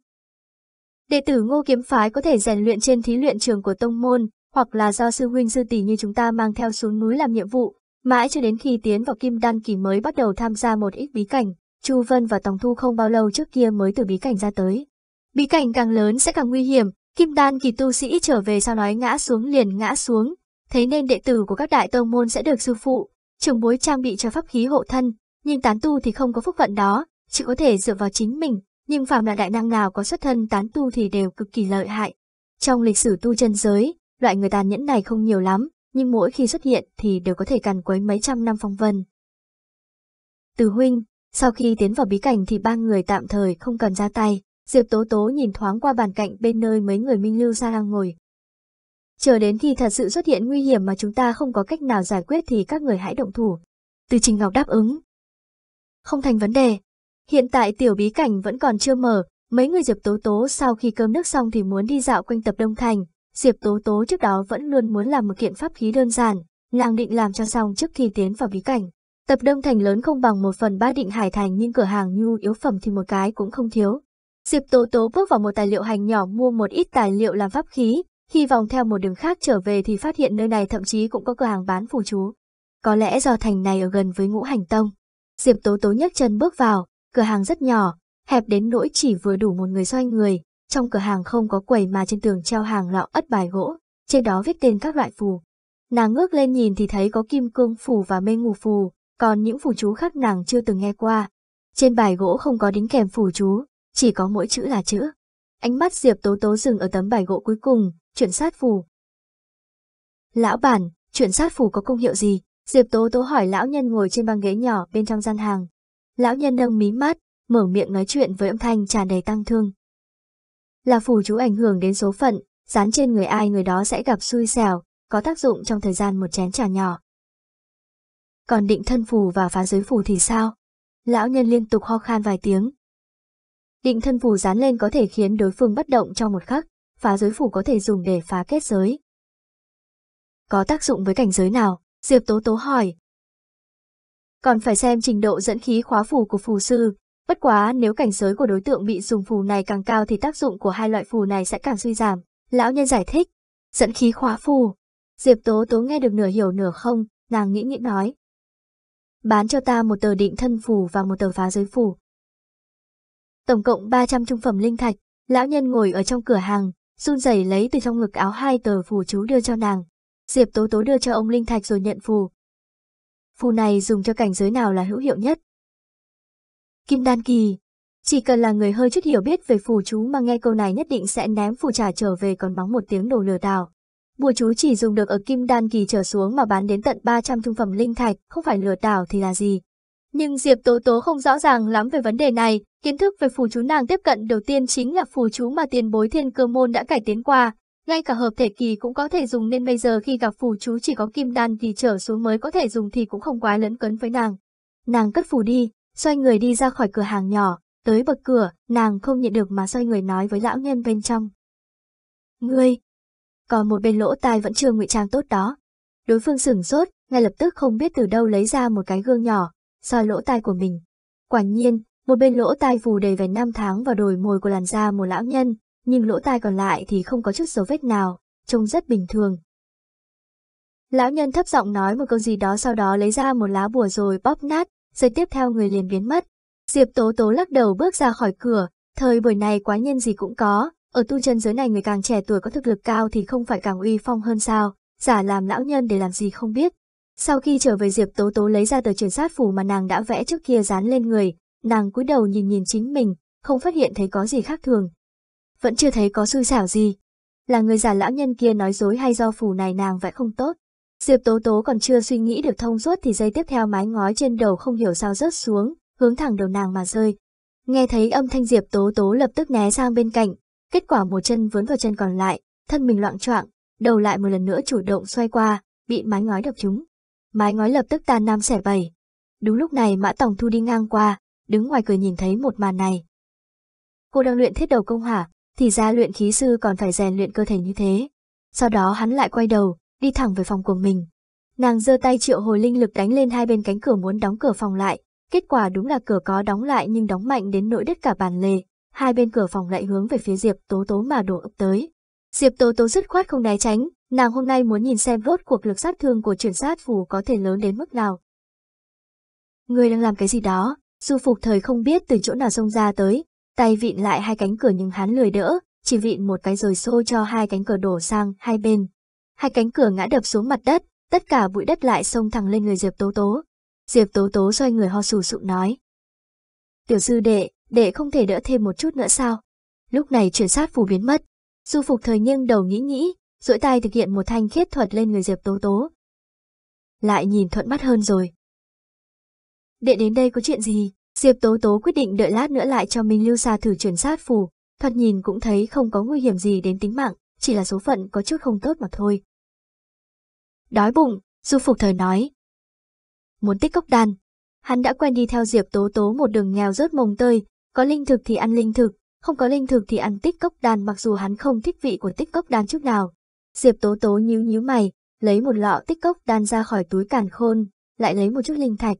Đệ tử ngô kiếm phái có thể rèn luyện trên thí luyện trường của tông môn, hoặc là do sư huynh sư tỷ như chúng ta mang theo xuống núi làm nhiệm vụ, mãi cho đến khi tiến vào kim đan kỳ mới bắt đầu tham gia một ít bí cảnh, Chu Vân và Tòng Thu không bao lâu trước kia mới từ bí cảnh ra tới. Bí cảnh càng lớn sẽ càng nguy hiểm, kim đan kỳ tu sĩ trở về sau nói ngã xuống liền ngã xuống, thế nên đệ tử của các đại tông môn sẽ được sư phụ, trưởng bối trang bị cho pháp khí hộ thân, nhưng tán tu thì không có phúc phận đó, chỉ có thể dựa vào chính mình, nhưng phạm là đại năng nào có xuất thân tán tu thì đều cực kỳ lợi hại. Trong lịch sử tu chân giới, loại người tàn nhẫn này không nhiều lắm, nhưng mỗi khi xuất hiện thì đều có thể càn quấy mấy trăm năm phong vân. Từ huynh, sau khi tiến vào bí cảnh thì ba người tạm thời không cần ra tay, Diệp Tố Tố nhìn thoáng qua bàn cạnh bên nơi mấy người Minh Lưu ra đang ngồi, Chờ đến thì thật sự xuất hiện nguy hiểm mà chúng ta không có cách nào giải quyết thì các người hãy động thủ. Từ Trình Ngọc đáp ứng. Không thành vấn đề. Hiện tại tiểu bí cảnh vẫn còn chưa mở, mấy người Diệp Tố Tố sau khi cơm nước xong thì muốn đi dạo quanh tập Đông Thành. Diệp Tố Tố trước đó vẫn luôn muốn làm một kiện pháp khí đơn giản, nàng định làm cho xong trước khi tiến vào bí cảnh. Tập Đông Thành lớn không bằng một phần ba định hải thành nhưng cửa hàng nhu yếu phẩm thì một cái cũng không thiếu. Diệp Tố Tố bước vào một tài liệu hành nhỏ mua một ít tài liệu làm pháp khí, khi vòng theo một đường khác trở về thì phát hiện nơi này thậm chí cũng có cửa hàng bán phù chú. Có lẽ do thành này ở gần với ngũ hành tông. Diệp Tố Tố nhấc chân bước vào, cửa hàng rất nhỏ, hẹp đến nỗi chỉ vừa đủ một người xoay người. Trong cửa hàng không có quầy mà trên tường treo hàng lọ ất bài gỗ, trên đó viết tên các loại phù. Nàng ngước lên nhìn thì thấy có kim cương phù và mê ngù phù, còn những phù chú khác nàng chưa từng nghe qua. Trên bài gỗ không có đính kèm phù chú, chỉ có mỗi chữ là chữ. Ánh mắt Diệp Tố Tố dừng ở tấm bài gỗ cuối cùng, chuyển sát phù. Lão bản, chuyển sát phù có công hiệu gì? Diệp Tố Tố hỏi lão nhân ngồi trên băng ghế nhỏ bên trong gian hàng. Lão nhân nâng mí mắt, mở miệng nói chuyện với âm thanh tràn đầy tăng thương. Là phù chú ảnh hưởng đến số phận, dán trên người ai người đó sẽ gặp xui xẻo, có tác dụng trong thời gian một chén trà nhỏ. Còn định thân phù và phá giới phù thì sao? Lão nhân liên tục ho khan vài tiếng. Định thân phù dán lên có thể khiến đối phương bất động trong một khắc, phá giới phủ có thể dùng để phá kết giới. Có tác dụng với cảnh giới nào? Diệp Tố Tố hỏi. Còn phải xem trình độ dẫn khí khóa phù của phù sư. Bất quá nếu cảnh giới của đối tượng bị dùng phù này càng cao thì tác dụng của hai loại phù này sẽ càng suy giảm. Lão nhân giải thích. Dẫn khí khóa phù. Diệp Tố Tố nghe được nửa hiểu nửa không, nàng nghĩ nghĩ nói. Bán cho ta một tờ định thân phù và một tờ phá giới phù. Tổng cộng 300 trung phẩm linh thạch, lão nhân ngồi ở trong cửa hàng, run rẩy lấy từ trong ngực áo hai tờ phù chú đưa cho nàng. Diệp Tố Tố đưa cho ông Linh Thạch rồi nhận phù. Phù này dùng cho cảnh giới nào là hữu hiệu nhất? Kim Đan Kỳ. Chỉ cần là người hơi chút hiểu biết về phù chú mà nghe câu này nhất định sẽ ném phù trả trở về còn bóng một tiếng đồ lừa đảo. Bùa chú chỉ dùng được ở Kim Đan Kỳ trở xuống mà bán đến tận 300 trung phẩm linh thạch, không phải lừa đảo thì là gì. Nhưng Diệp Tố Tố không rõ ràng lắm về vấn đề này, kiến thức về phù chú nàng tiếp cận đầu tiên chính là phù chú mà tiền bối thiên cơ môn đã cải tiến qua. Ngay cả hợp thể kỳ cũng có thể dùng nên bây giờ khi gặp phù chú chỉ có kim đan kỳ trở xuống mới có thể dùng thì cũng không quá lẫn cấn với nàng. Nàng cất phù đi, xoay người đi ra khỏi cửa hàng nhỏ, tới bậc cửa, nàng không nhịn được mà xoay người nói với lão nhân bên trong. Ngươi! Còn một bên lỗ tai vẫn chưa ngụy trang tốt đó. Đối phương sửng sốt, ngay lập tức không biết từ đâu lấy ra một cái gương nhỏ, soi lỗ tai của mình. Quả nhiên, một bên lỗ tai phủ đầy vẻ năm tháng và đồi mồi của làn da một lão nhân, nhưng lỗ tai còn lại thì không có chút dấu vết nào, trông rất bình thường. Lão nhân thấp giọng nói một câu gì đó sau đó lấy ra một lá bùa rồi bóp nát, rồi tiếp theo người liền biến mất. Diệp Tố Tố lắc đầu bước ra khỏi cửa, thời buổi này quá nhân gì cũng có, ở tu chân giới này người càng trẻ tuổi có thực lực cao thì không phải càng uy phong hơn sao, giả làm lão nhân để làm gì không biết. Sau khi trở về Diệp Tố Tố lấy ra tờ truyền sát phủ mà nàng đã vẽ trước kia dán lên người, nàng cúi đầu nhìn nhìn chính mình, không phát hiện thấy có gì khác thường. Vẫn chưa thấy có xui xảo gì. Là người già lão nhân kia nói dối hay do phủ này nàng vẽ không tốt. Diệp Tố Tố còn chưa suy nghĩ được thông suốt thì dây tiếp theo mái ngói trên đầu không hiểu sao rớt xuống, hướng thẳng đầu nàng mà rơi. Nghe thấy âm thanh Diệp Tố Tố lập tức né sang bên cạnh, kết quả một chân vướng vào chân còn lại, thân mình loạn choạng, đầu lại một lần nữa chủ động xoay qua, bị mái ngói đập trúng mái ngói lập tức tan nam xẻ bầy. Đúng lúc này Mã Tổng Thu đi ngang qua, đứng ngoài cười nhìn thấy một màn này. Cô đang luyện thiết đầu công hả, thì ra luyện khí sư còn phải rèn luyện cơ thể như thế. Sau đó hắn lại quay đầu, đi thẳng về phòng của mình. Nàng giơ tay triệu hồi linh lực đánh lên hai bên cánh cửa muốn đóng cửa phòng lại, kết quả đúng là cửa có đóng lại nhưng đóng mạnh đến nỗi đứt cả bàn lề, hai bên cửa phòng lại hướng về phía Diệp Tố Tố mà đổ ập tới. Diệp Tố Tố dứt khoát không né tránh, Nàng hôm nay muốn nhìn xem rốt cuộc lực sát thương của chuyển sát phù có thể lớn đến mức nào. Người đang làm cái gì đó, du phục thời không biết từ chỗ nào xông ra tới, tay vịn lại hai cánh cửa nhưng hắn lười đỡ, chỉ vịn một cái rồi xô cho hai cánh cửa đổ sang hai bên. Hai cánh cửa ngã đập xuống mặt đất, tất cả bụi đất lại xông thẳng lên người Diệp Tố Tố. Diệp Tố Tố xoay người ho sù sụ nói. Tiểu sư đệ, đệ không thể đỡ thêm một chút nữa sao? Lúc này chuyển sát phù biến mất. Du phục thời nghiêng đầu nghĩ nghĩ, duỗi tay thực hiện một thanh khiết thuật lên người Diệp Tố Tố. Lại nhìn thuận mắt hơn rồi. Để đến đây có chuyện gì, Diệp Tố Tố quyết định đợi lát nữa lại cho Minh Lưu Sa thử chuyển sát phù, thoạt nhìn cũng thấy không có nguy hiểm gì đến tính mạng, chỉ là số phận có chút không tốt mà thôi. Đói bụng, Du Phục Thời nói. Muốn tích cốc đan, hắn đã quen đi theo Diệp Tố Tố một đường nghèo rớt mồng tơi, có linh thực thì ăn linh thực, không có linh thực thì ăn tích cốc đan mặc dù hắn không thích vị của tích cốc đan chút nào, Diệp Tố Tố nhíu nhíu mày, lấy một lọ tích cốc đan ra khỏi túi càn khôn, lại lấy một chút linh thạch.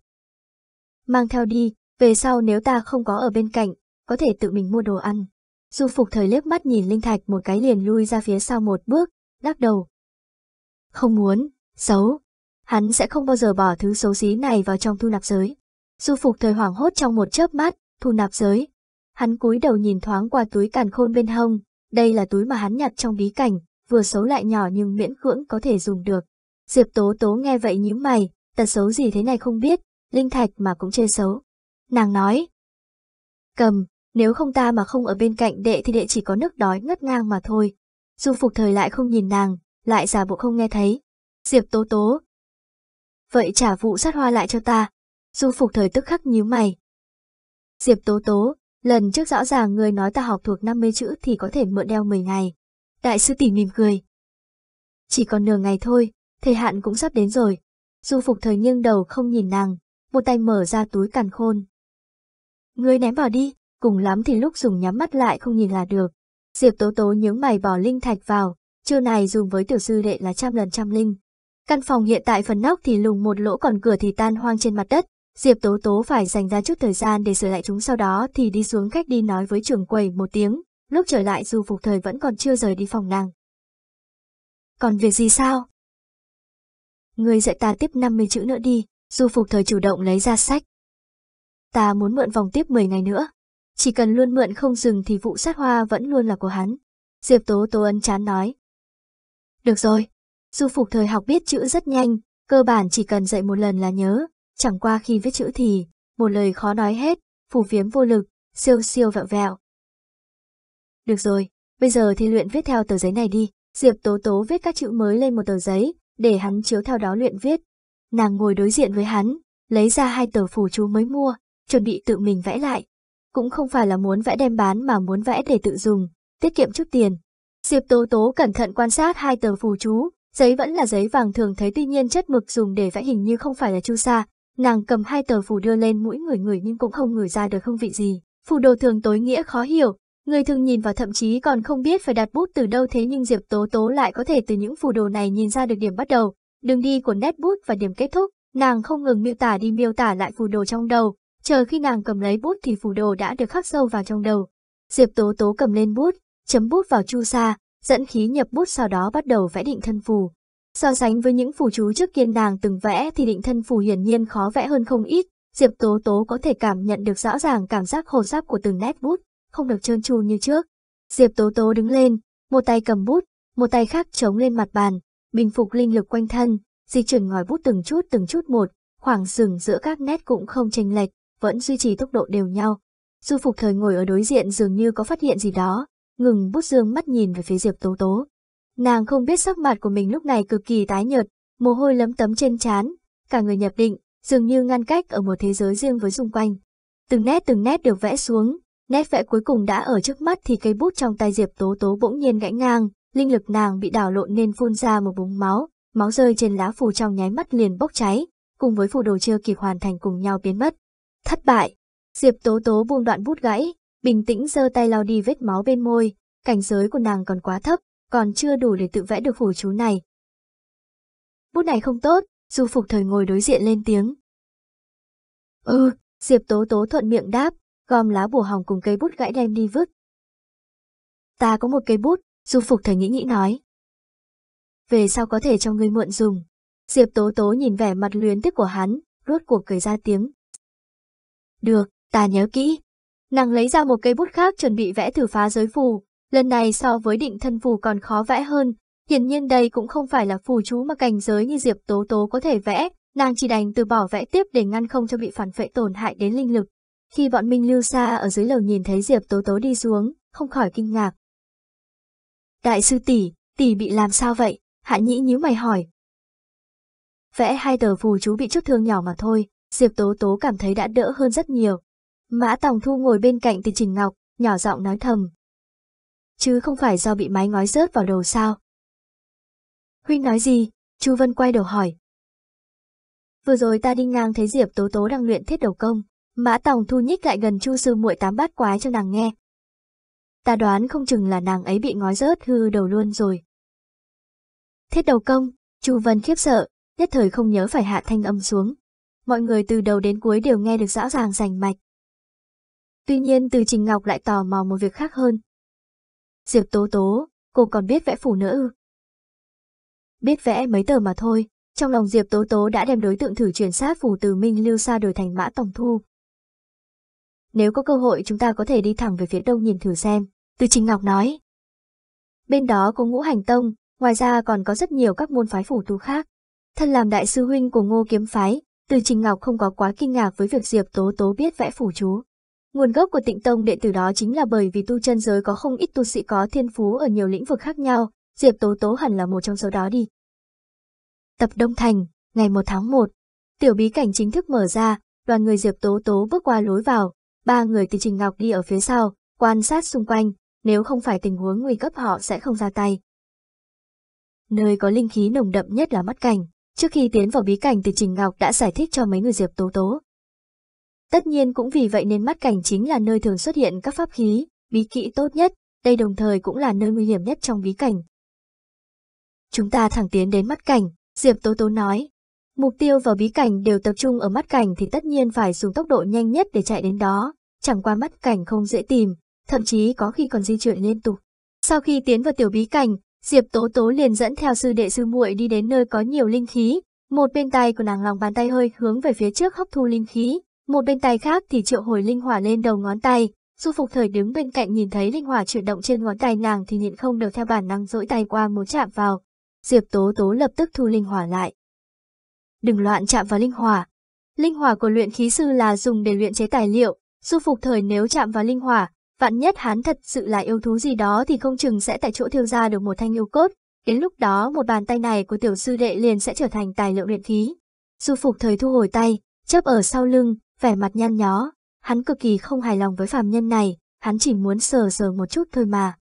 Mang theo đi, về sau nếu ta không có ở bên cạnh, có thể tự mình mua đồ ăn. Du Phục Thời liếc mắt nhìn linh thạch một cái liền lui ra phía sau một bước, lắc đầu. Không muốn, xấu. Hắn sẽ không bao giờ bỏ thứ xấu xí này vào trong thu nạp giới. Du Phục Thời hoảng hốt trong một chớp mắt, thu nạp giới. Hắn cúi đầu nhìn thoáng qua túi càn khôn bên hông, đây là túi mà hắn nhặt trong bí cảnh, vừa xấu lại nhỏ nhưng miễn cưỡng có thể dùng được. Diệp Tố Tố nghe vậy nhíu mày, tật xấu gì thế này không biết, linh thạch mà cũng chê xấu. Nàng nói, cầm, nếu không ta mà không ở bên cạnh đệ thì đệ chỉ có nước đói ngất ngang mà thôi. Du phục thời lại không nhìn nàng, lại giả bộ không nghe thấy. Diệp Tố Tố. Vậy trả vụ sát hoa lại cho ta. Du phục thời tức khắc nhíu mày. Diệp Tố Tố, lần trước rõ ràng người nói ta học thuộc 50 chữ thì có thể mượn đeo 10 ngày. Đại sư tỷ mỉm cười. Chỉ còn nửa ngày thôi, thời hạn cũng sắp đến rồi. Du phục thời nghiêng đầu không nhìn nàng, một tay mở ra túi càn khôn. Ngươi ném vào đi, cùng lắm thì lúc dùng nhắm mắt lại không nhìn là được. Diệp tố tố nhướng mày bỏ linh thạch vào, chiêu này dùng với tiểu sư đệ là trăm lần trăm linh. Căn phòng hiện tại phần nóc thì lùng một lỗ còn cửa thì tan hoang trên mặt đất. Diệp tố tố phải dành ra chút thời gian để sửa lại chúng sau đó thì đi xuống khách đi nói với trưởng quầy một tiếng, lúc trở lại dù phục thời vẫn còn chưa rời đi phòng nàng. Còn việc gì sao? Người dạy ta tiếp 50 chữ nữa đi, dù phục thời chủ động lấy ra sách. Ta muốn mượn vòng tiếp 10 ngày nữa. Chỉ cần luôn mượn không dừng thì vụ sát hoa vẫn luôn là của hắn. Diệp Tố Tố ân chán nói. Được rồi, dù phục thời học biết chữ rất nhanh, cơ bản chỉ cần dạy một lần là nhớ, chẳng qua khi viết chữ thì, một lời khó nói hết, phủ phiếm vô lực, siêu siêu vẹo vẹo, được rồi, bây giờ thì luyện viết theo tờ giấy này đi. Diệp Tố Tố viết các chữ mới lên một tờ giấy, để hắn chiếu theo đó luyện viết. Nàng ngồi đối diện với hắn, lấy ra hai tờ phù chú mới mua, chuẩn bị tự mình vẽ lại. Cũng không phải là muốn vẽ đem bán mà muốn vẽ để tự dùng, tiết kiệm chút tiền. Diệp Tố Tố cẩn thận quan sát hai tờ phù chú, giấy vẫn là giấy vàng thường thấy tuy nhiên chất mực dùng để vẽ hình như không phải là chu sa. Nàng cầm hai tờ phù đưa lên mũi người người nhưng cũng không ngửi ra được hương vị gì. Phù đồ thường tối nghĩa khó hiểu, Người thường nhìn vào thậm chí còn không biết phải đặt bút từ đâu thế nhưng Diệp Tố Tố lại có thể từ những phù đồ này nhìn ra được điểm bắt đầu, đường đi của nét bút và điểm kết thúc, nàng không ngừng miêu tả đi miêu tả lại phù đồ trong đầu, chờ khi nàng cầm lấy bút thì phù đồ đã được khắc sâu vào trong đầu. Diệp Tố Tố cầm lên bút, chấm bút vào chu sa, dẫn khí nhập bút sau đó bắt đầu vẽ định thân phù. So sánh với những phù chú trước kia nàng từng vẽ thì định thân phù hiển nhiên khó vẽ hơn không ít, Diệp Tố Tố có thể cảm nhận được rõ ràng cảm giác hồ giáp của từng nét bút, không được trơn tru như trước. Diệp Tố Tố đứng lên, một tay cầm bút, một tay khác chống lên mặt bàn, bình phục linh lực quanh thân, di chuyển ngòi bút từng chút từng chút một, khoảng dừng giữa các nét cũng không chênh lệch, vẫn duy trì tốc độ đều nhau. Du Phục Thời ngồi ở đối diện dường như có phát hiện gì đó, ngừng bút dương mắt nhìn về phía Diệp Tố Tố. Nàng không biết sắc mặt của mình lúc này cực kỳ tái nhợt, mồ hôi lấm tấm trên trán, cả người nhập định, dường như ngăn cách ở một thế giới riêng với xung quanh. Từng nét từng nét được vẽ xuống, Nét vẽ cuối cùng đã ở trước mắt thì cây bút trong tay Diệp Tố Tố bỗng nhiên gãy ngang, linh lực nàng bị đảo lộn nên phun ra một búng máu, máu rơi trên lá phù trong nháy mắt liền bốc cháy, cùng với phù đồ chưa kịp hoàn thành cùng nhau biến mất. Thất bại. Diệp Tố Tố buông đoạn bút gãy, bình tĩnh giơ tay lau đi vết máu bên môi, cảnh giới của nàng còn quá thấp, còn chưa đủ để tự vẽ được phù chú này. Bút này không tốt, Du Phục Thời ngồi đối diện lên tiếng. Ừ, Diệp Tố Tố thuận miệng đáp, gom lá bùa hồng cùng cây bút gãy đem đi vứt. Ta có một cây bút, Du Phục thầy nghĩ nghĩ nói. Về sau có thể cho ngươi mượn dùng. Diệp Tố Tố nhìn vẻ mặt luyến tiếc của hắn, rốt cuộc cười ra tiếng. Được, ta nhớ kỹ. Nàng lấy ra một cây bút khác chuẩn bị vẽ thử phá giới phù, lần này so với định thân phù còn khó vẽ hơn. Hiển nhiên đây cũng không phải là phù chú mà cảnh giới như Diệp Tố Tố có thể vẽ, nàng chỉ đành từ bỏ vẽ tiếp để ngăn không cho bị phản vệ tổn hại đến linh lực. Khi bọn Minh Lưu Sa ở dưới lầu nhìn thấy Diệp Tố Tố đi xuống, không khỏi kinh ngạc. Đại sư tỷ, tỷ bị làm sao vậy? Hạ Nhĩ nhíu mày hỏi. Vẽ hai tờ phù chú bị chút thương nhỏ mà thôi, Diệp Tố Tố cảm thấy đã đỡ hơn rất nhiều. Mã Tòng Thu ngồi bên cạnh Tề Trình Ngọc, nhỏ giọng nói thầm. Chứ không phải do bị mái ngói rớt vào đầu sao? Huynh nói gì? Chu Vân quay đầu hỏi. Vừa rồi ta đi ngang thấy Diệp Tố Tố đang luyện thiết đầu công, Mã Tòng thu nhích lại gần Chu sư muội tám bát quái cho nàng nghe. Ta đoán không chừng là nàng ấy bị ngói rớt hư đầu luôn rồi. Thiết đầu công, Chu Vân khiếp sợ, nhất thời không nhớ phải hạ thanh âm xuống. Mọi người từ đầu đến cuối đều nghe được rõ ràng rành mạch. Tuy nhiên từ Trình Ngọc lại tò mò một việc khác hơn. Diệp Tố Tố, cô còn biết vẽ phủ nữa ư? Biết vẽ mấy tờ mà thôi, trong lòng Diệp Tố Tố đã đem đối tượng thử chuyển sát phủ từ Minh Lưu Sa đổi thành Mã Tổng Thu, nếu có cơ hội chúng ta có thể đi thẳng về phía đông nhìn thử xem. Từ Trình Ngọc nói. Bên đó có ngũ hành tông, ngoài ra còn có rất nhiều các môn phái phủ tu khác. Thân làm đại sư huynh của ngô kiếm phái, từ Trình Ngọc không có quá kinh ngạc với việc Diệp Tố Tố biết vẽ phủ chú. Nguồn gốc của tịnh tông đệ tử đó chính là bởi vì tu chân giới có không ít tu sĩ có thiên phú ở nhiều lĩnh vực khác nhau, Diệp Tố Tố hẳn là một trong số đó đi. Tập Đông Thành, ngày 1 tháng 1, tiểu bí cảnh chính thức mở ra, đoàn người Diệp Tố Tố bước qua lối vào, Ba người từ Trình Ngọc đi ở phía sau, quan sát xung quanh, nếu không phải tình huống nguy cấp họ sẽ không ra tay. Nơi có linh khí nồng đậm nhất là mắt cảnh, trước khi tiến vào bí cảnh thì Trình Ngọc đã giải thích cho mấy người Diệp Tố Tố. Tất nhiên cũng vì vậy nên mắt cảnh chính là nơi thường xuất hiện các pháp khí, bí kỹ tốt nhất, đây đồng thời cũng là nơi nguy hiểm nhất trong bí cảnh. Chúng ta thẳng tiến đến mắt cảnh, Diệp Tố Tố nói, Mục tiêu và bí cảnh đều tập trung ở mắt cảnh thì tất nhiên phải xuống tốc độ nhanh nhất để chạy đến đó, chẳng qua mắt cảnh không dễ tìm, thậm chí có khi còn di chuyển liên tục. Sau khi tiến vào tiểu bí cảnh, Diệp Tố Tố liền dẫn theo sư đệ sư muội đi đến nơi có nhiều linh khí, một bên tay của nàng lòng bàn tay hơi hướng về phía trước hấp thu linh khí, một bên tay khác thì triệu hồi linh hỏa lên đầu ngón tay. Du Phục Thời đứng bên cạnh nhìn thấy linh hỏa chuyển động trên ngón tay nàng thì nhịn không được theo bản năng dỗi tay qua muốn chạm vào. Diệp Tố Tố lập tức thu linh hỏa lại, đừng loạn chạm vào linh hỏa. Linh hỏa của luyện khí sư là dùng để luyện chế tài liệu, du phục thời nếu chạm vào linh hỏa, vạn nhất hắn thật sự là yêu thú gì đó thì không chừng sẽ tại chỗ thiêu ra được một thanh yêu cốt, đến lúc đó một bàn tay này của tiểu sư đệ liền sẽ trở thành tài liệu luyện khí. Du phục thời thu hồi tay, chấp ở sau lưng, vẻ mặt nhăn nhó, hắn cực kỳ không hài lòng với phàm nhân này, hắn chỉ muốn sờ sờ một chút thôi mà.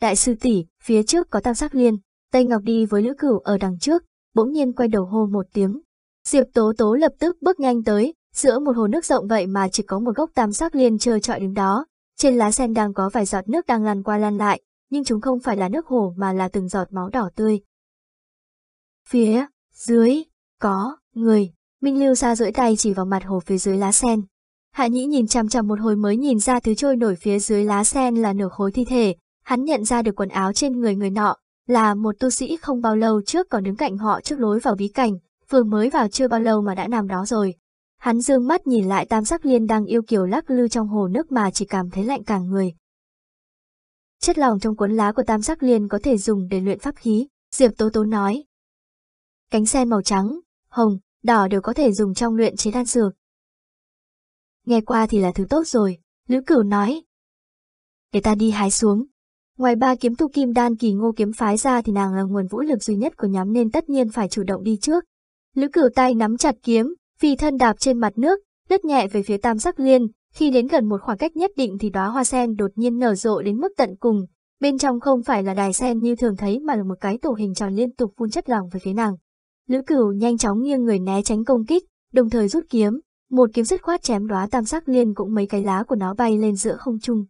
Đại sư tỷ, phía trước có tam giác liên, Tây Ngọc đi với Lữ Cửu ở đằng trước, bỗng nhiên quay đầu hô một tiếng. Diệp Tố Tố lập tức bước nhanh tới, giữa một hồ nước rộng vậy mà chỉ có một gốc tam sắc liên trơ trọi đứng đó. Trên lá sen đang có vài giọt nước đang lan qua lan lại, nhưng chúng không phải là nước hồ mà là từng giọt máu đỏ tươi. Phía dưới có người, Minh Lưu ra rưỡi tay chỉ vào mặt hồ phía dưới lá sen. Hạ Nhĩ nhìn chằm chằm một hồi mới nhìn ra thứ trôi nổi phía dưới lá sen là nửa khối thi thể, hắn nhận ra được quần áo trên người người nọ, là một tu sĩ không bao lâu trước còn đứng cạnh họ trước lối vào bí cảnh, vừa mới vào chưa bao lâu mà đã nằm đó rồi. Hắn dương mắt nhìn lại tam sắc liên đang yêu kiều lắc lư trong hồ nước mà chỉ cảm thấy lạnh cả người. Chất lỏng trong cuốn lá của tam sắc liên có thể dùng để luyện pháp khí, Diệp Tố Tố nói. Cánh sen màu trắng, hồng, đỏ đều có thể dùng trong luyện chế đan dược. Nghe qua thì là thứ tốt rồi, Lữ Cửu nói. Để ta đi hái xuống, Ngoài ba kiếm tu kim đan kỳ ngô kiếm phái ra thì nàng là nguồn vũ lực duy nhất của nhóm nên tất nhiên phải chủ động đi trước. Lữ cửu tay nắm chặt kiếm, phi thân đạp trên mặt nước, đất nhẹ về phía tam sắc liên, khi đến gần một khoảng cách nhất định thì đóa hoa sen đột nhiên nở rộ đến mức tận cùng. Bên trong không phải là đài sen như thường thấy mà là một cái tổ hình tròn liên tục phun chất lỏng về phía nàng. Lữ cửu nhanh chóng nghiêng người né tránh công kích, đồng thời rút kiếm, một kiếm dứt khoát chém đóa tam sắc liên cũng mấy cái lá của nó bay lên giữa không trung.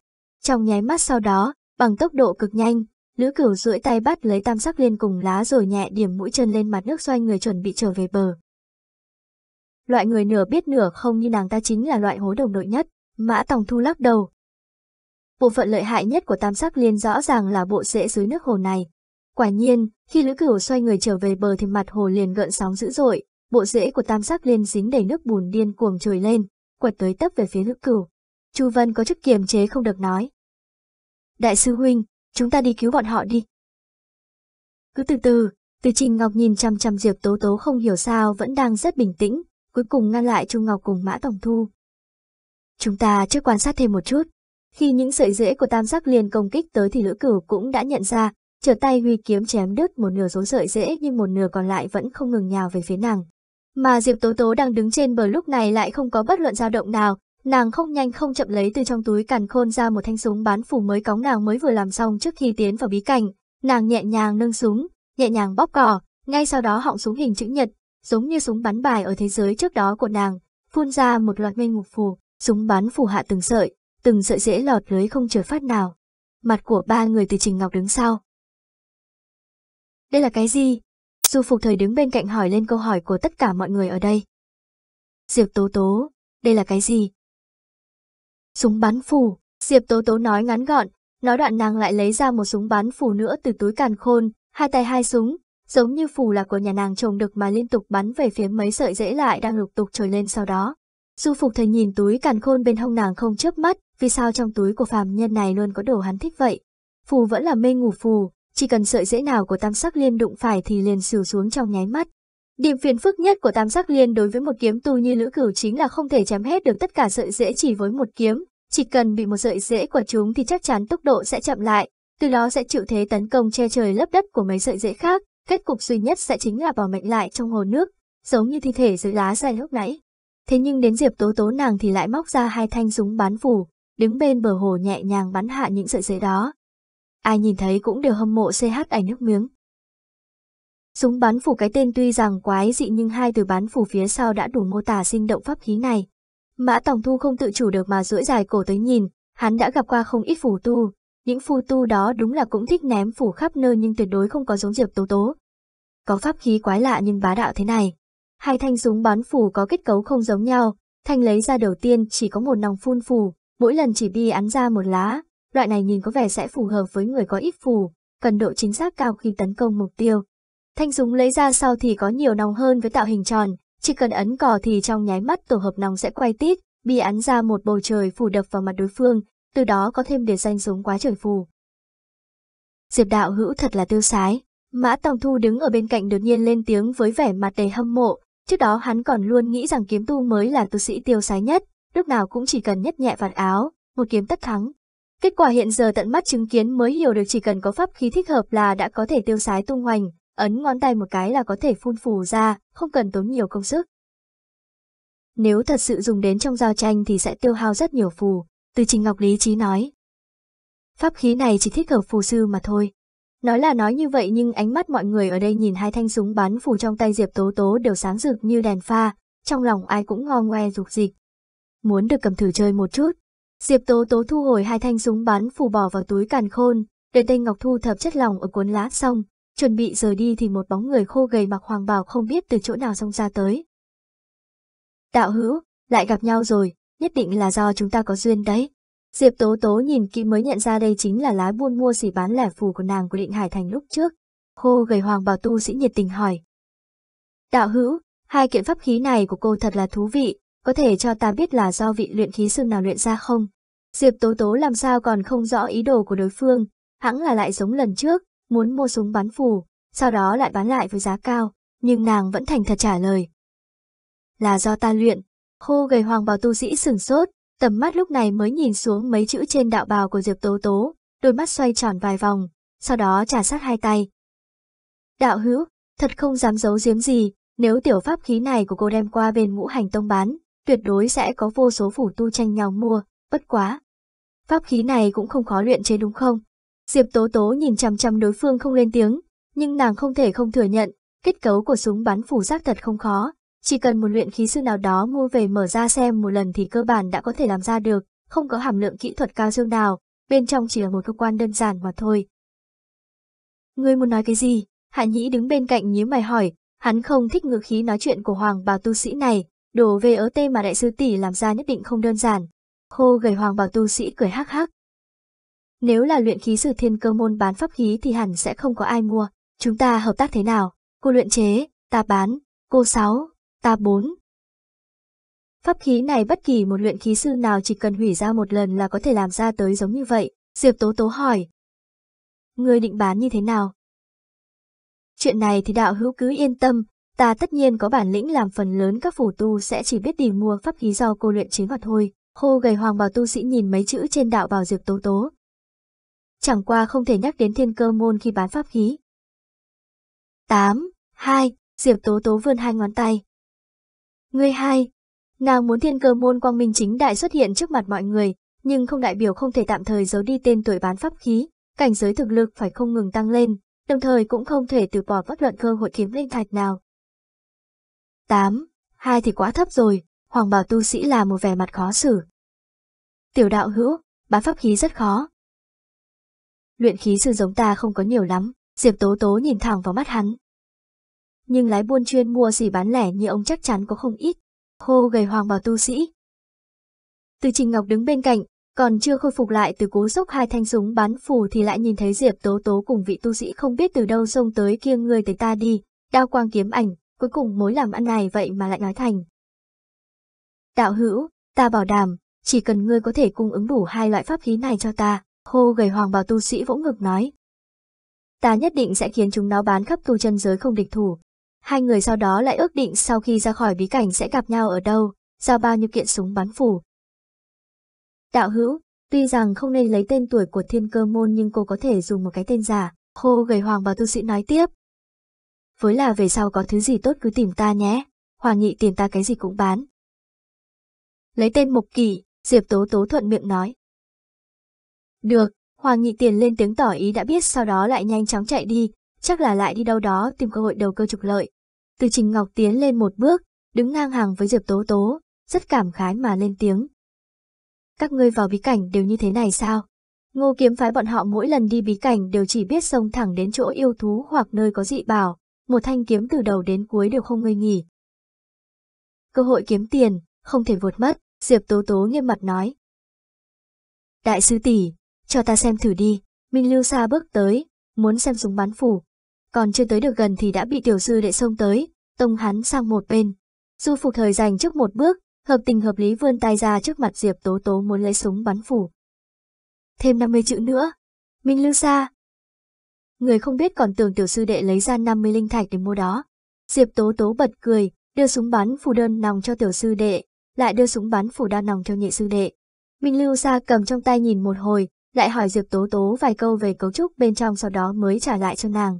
Trong nháy mắt sau đó, Bằng tốc độ cực nhanh, Lữ Cửu duỗi tay bắt lấy tam sắc liên cùng lá rồi nhẹ điểm mũi chân lên mặt nước xoay người chuẩn bị trở về bờ. Loại người nửa biết nửa không như nàng ta chính là loại hố đồng đội nhất, Mã Tòng Thu lắc đầu. Bộ phận lợi hại nhất của tam sắc liên rõ ràng là bộ rễ dưới nước hồ này. Quả nhiên, khi Lữ Cửu xoay người trở về bờ thì mặt hồ liền gợn sóng dữ dội, bộ rễ của tam sắc liên dính đầy nước bùn điên cuồng trồi lên, quật tới tấp về phía Lữ Cửu. Chu Vân có chút kiềm chế không được nói, Đại sư Huynh, chúng ta đi cứu bọn họ đi. Cứ từ từ, từ Trình Ngọc nhìn chăm chăm Diệp Tố Tố không hiểu sao vẫn đang rất bình tĩnh, cuối cùng ngăn lại Trung Ngọc cùng Mã Tổng Thu. Chúng ta trước quan sát thêm một chút. Khi những sợi rễ của tam giác liền công kích tới thì lữ cửu cũng đã nhận ra, trở tay huy kiếm chém đứt một nửa số sợi rễ nhưng một nửa còn lại vẫn không ngừng nhào về phía nàng. Mà Diệp Tố Tố đang đứng trên bờ lúc này lại không có bất luận dao động nào, Nàng không nhanh không chậm lấy từ trong túi càn khôn ra một thanh súng bán phủ mới cóng nàng mới vừa làm xong trước khi tiến vào bí cảnh. Nàng nhẹ nhàng nâng súng, nhẹ nhàng bóp cỏ, ngay sau đó họng súng hình chữ nhật, giống như súng bắn bài ở thế giới trước đó của nàng, phun ra một loạt mây ngục phù, súng bắn phù hạ từng sợi, từng sợi dễ lọt lưới không trở phát nào. Mặt của ba người từ Trình Ngọc đứng sau. Đây là cái gì? Du Phục Thời đứng bên cạnh hỏi lên câu hỏi của tất cả mọi người ở đây. Diệp Tố Tố, đây là cái gì? Súng bắn phủ, Diệp Tố Tố nói ngắn gọn, nói đoạn nàng lại lấy ra một súng bắn phủ nữa từ túi càn khôn, hai tay hai súng, giống như phủ là của nhà nàng trồng được mà liên tục bắn về phía mấy sợi rễ lại đang lục tục trồi lên sau đó. Du Phục thầy nhìn túi càn khôn bên hông nàng không chớp mắt, vì sao trong túi của phàm nhân này luôn có đồ hắn thích vậy? Phù vẫn là mê ngủ phù, chỉ cần sợi rễ nào của tam sắc liên đụng phải thì liền xỉu xuống trong nháy mắt. Điểm phiền phức nhất của tam giác liên đối với một kiếm tu như lữ cửu chính là không thể chém hết được tất cả sợi rễ chỉ với một kiếm, chỉ cần bị một sợi rễ của chúng thì chắc chắn tốc độ sẽ chậm lại, từ đó sẽ chịu thế tấn công che trời lấp đất của mấy sợi rễ khác, kết cục duy nhất sẽ chính là bỏ mệnh lại trong hồ nước, giống như thi thể dưới lá dài lúc nãy. Thế nhưng đến Diệp Tố Tố nàng thì lại móc ra hai thanh súng bán phủ, đứng bên bờ hồ nhẹ nhàng bắn hạ những sợi rễ đó. Ai nhìn thấy cũng đều hâm mộ CH ảnh nước miếng. Súng bán phủ cái tên tuy rằng quái dị nhưng hai từ bán phủ phía sau đã đủ mô tả sinh động pháp khí này. Mã tổng Thu không tự chủ được mà duỗi dài cổ tới nhìn, hắn đã gặp qua không ít phủ tu, những phù tu đó đúng là cũng thích ném phủ khắp nơi nhưng tuyệt đối không có giống Diệp Tố Tố. Có pháp khí quái lạ nhưng bá đạo thế này. Hai thanh súng bắn phủ có kết cấu không giống nhau, thanh lấy ra đầu tiên chỉ có một nòng phun phủ, mỗi lần chỉ bi án ra một lá, loại này nhìn có vẻ sẽ phù hợp với người có ít phủ cần độ chính xác cao khi tấn công mục tiêu. Thanh súng lấy ra sau thì có nhiều nòng hơn với tạo hình tròn, chỉ cần ấn cò thì trong nháy mắt tổ hợp nòng sẽ quay tít, bị án ra một bầu trời phủ đập vào mặt đối phương, từ đó có thêm để danh súng quá trời phù. Diệp đạo hữu thật là tiêu sái, Mã Tòng Thu đứng ở bên cạnh đột nhiên lên tiếng với vẻ mặt đầy hâm mộ, trước đó hắn còn luôn nghĩ rằng kiếm tu mới là tu sĩ tiêu sái nhất, lúc nào cũng chỉ cần nhất nhẹ vạt áo, một kiếm tất thắng. Kết quả hiện giờ tận mắt chứng kiến mới hiểu được chỉ cần có pháp khí thích hợp là đã có thể tiêu sái tung hoành, ấn ngón tay một cái là có thể phun phù ra, không cần tốn nhiều công sức. Nếu thật sự dùng đến trong giao tranh thì sẽ tiêu hao rất nhiều phù, từ Trình Ngọc lý trí nói. Pháp khí này chỉ thích hợp phù sư mà thôi. Nói là nói như vậy nhưng ánh mắt mọi người ở đây nhìn hai thanh súng bắn phù trong tay Diệp Tố Tố đều sáng rực như đèn pha, trong lòng ai cũng ngo ngoe rục dịch. Muốn được cầm thử chơi một chút. Diệp Tố Tố thu hồi hai thanh súng bắn phù bỏ vào túi càn khôn, để Tây Ngọc thu thập chất lòng ở cuốn lá xong, chuẩn bị rời đi thì một bóng người khô gầy mặc hoàng bào không biết từ chỗ nào xông ra tới. Đạo hữu, lại gặp nhau rồi, nhất định là do chúng ta có duyên đấy. Diệp Tố Tố nhìn kỹ mới nhận ra đây chính là lái buôn mua xỉ bán lẻ phù của nàng của định hải thành lúc trước. Khô gầy hoàng bào tu sĩ nhiệt tình hỏi. Đạo hữu, hai kiện pháp khí này của cô thật là thú vị, có thể cho ta biết là do vị luyện khí sư nào luyện ra không? Diệp Tố Tố làm sao còn không rõ ý đồ của đối phương, hẳn là lại giống lần trước, muốn mua súng bắn phù, sau đó lại bán lại với giá cao, nhưng nàng vẫn thành thật trả lời. Là do ta luyện, Khô gầy hoàng bào tu sĩ sừng sốt, tầm mắt lúc này mới nhìn xuống mấy chữ trên đạo bào của Diệp Tố Tố, đôi mắt xoay tròn vài vòng, sau đó trả sát hai tay. Đạo hữu, thật không dám giấu giếm gì, nếu tiểu pháp khí này của cô đem qua bên ngũ hành tông bán, tuyệt đối sẽ có vô số phủ tu tranh nhau mua, bất quá. Pháp khí này cũng không khó luyện chế đúng không? Diệp Tố Tố nhìn chằm chằm đối phương không lên tiếng, nhưng nàng không thể không thừa nhận, kết cấu của súng bắn phủ giác thật không khó. Chỉ cần một luyện khí sư nào đó mua về mở ra xem một lần thì cơ bản đã có thể làm ra được, không có hàm lượng kỹ thuật cao dương nào, bên trong chỉ là một cơ quan đơn giản mà thôi. Ngươi muốn nói cái gì? Hạ Nhĩ đứng bên cạnh nhíu mày hỏi, hắn không thích ngữ khí nói chuyện của hoàng Bảo tu sĩ này, đổ về ớ tê mà đại sư tỷ làm ra nhất định không đơn giản. Khô gầy hoàng Bảo tu sĩ cười hắc hắc, nếu là luyện khí sử thiên cơ môn bán pháp khí thì hẳn sẽ không có ai mua. Chúng ta hợp tác thế nào? Cô luyện chế, ta bán, cô sáu, ta bốn. Pháp khí này bất kỳ một luyện khí sư nào chỉ cần hủy ra một lần là có thể làm ra tới giống như vậy. Diệp Tố Tố hỏi. Người định bán như thế nào? Chuyện này thì đạo hữu cứ yên tâm, ta tất nhiên có bản lĩnh làm phần lớn các phủ tu sẽ chỉ biết đi mua pháp khí do cô luyện chế mà thôi. Khô gầy hoàng bào tu sĩ nhìn mấy chữ trên đạo bào Diệp Tố Tố, chẳng qua không thể nhắc đến thiên cơ môn khi bán pháp khí. 8. hai Diệp Tố Tố vươn hai ngón tay. Người hai. Nàng muốn thiên cơ môn quang minh chính đại xuất hiện trước mặt mọi người, nhưng không đại biểu không thể tạm thời giấu đi tên tuổi bán pháp khí, cảnh giới thực lực phải không ngừng tăng lên, đồng thời cũng không thể từ bỏ bất luận cơ hội kiếm linh thạch nào. 8. Hai thì quá thấp rồi, Hoàng Bảo tu sĩ là một vẻ mặt khó xử. Tiểu đạo hữu, bán pháp khí rất khó, luyện khí sư giống ta không có nhiều lắm, Diệp Tố Tố nhìn thẳng vào mắt hắn. Nhưng lái buôn chuyên mua gì bán lẻ như ông chắc chắn có không ít, hô gầy hoàng bào tu sĩ. Từ Trình Ngọc đứng bên cạnh, còn chưa khôi phục lại từ cú sốc hai thanh súng bắn phù thì lại nhìn thấy Diệp Tố Tố cùng vị tu sĩ không biết từ đâu xông tới kia người tới ta đi, đao quang kiếm ảnh, cuối cùng mối làm ăn này vậy mà lại nói thành. Đạo hữu, ta bảo đảm, chỉ cần ngươi có thể cung ứng đủ hai loại pháp khí này cho ta, Hô gầy hoàng bào tu sĩ vỗ ngực nói. Ta nhất định sẽ khiến chúng nó bán khắp tu chân giới không địch thủ. Hai người sau đó lại ước định sau khi ra khỏi bí cảnh sẽ gặp nhau ở đâu, giao bao nhiêu kiện súng bắn phủ. Đạo hữu, tuy rằng không nên lấy tên tuổi của thiên cơ môn nhưng cô có thể dùng một cái tên giả, hô gầy hoàng bào tu sĩ nói tiếp. Với là về sau có thứ gì tốt cứ tìm ta nhé, hoàng nhị tìm ta cái gì cũng bán. Lấy tên mục kỷ, Diệp Tố Tố thuận miệng nói. Được, Hoàng nhị Tiền lên tiếng tỏ ý đã biết sau đó lại nhanh chóng chạy đi, chắc là lại đi đâu đó tìm cơ hội đầu cơ trục lợi. Từ Trình Ngọc tiến lên một bước, đứng ngang hàng với Diệp Tố Tố, rất cảm khái mà lên tiếng. Các ngươi vào bí cảnh đều như thế này sao? Ngô kiếm phái bọn họ mỗi lần đi bí cảnh đều chỉ biết xông thẳng đến chỗ yêu thú hoặc nơi có dị bảo, một thanh kiếm từ đầu đến cuối đều không ngơi nghỉ. Cơ hội kiếm tiền, không thể vượt mất, Diệp Tố Tố nghiêm mặt nói. Đại sư tỷ, cho ta xem thử đi, Minh Lưu Sa bước tới, muốn xem súng bắn phủ. Còn chưa tới được gần thì đã bị tiểu sư đệ xông tới, tông hắn sang một bên. Du phục thời dành trước một bước, hợp tình hợp lý vươn tay ra trước mặt Diệp Tố Tố muốn lấy súng bắn phủ. Thêm 50 chữ nữa. Minh Lưu Sa. Người không biết còn tưởng tiểu sư đệ lấy ra 50 linh thạch để mua đó. Diệp Tố Tố bật cười, đưa súng bắn phủ đơn nòng cho tiểu sư đệ, lại đưa súng bắn phủ đa nòng cho nhị sư đệ. Minh Lưu Sa cầm trong tay nhìn một hồi, lại hỏi Diệp Tố Tố vài câu về cấu trúc bên trong sau đó mới trả lại cho nàng.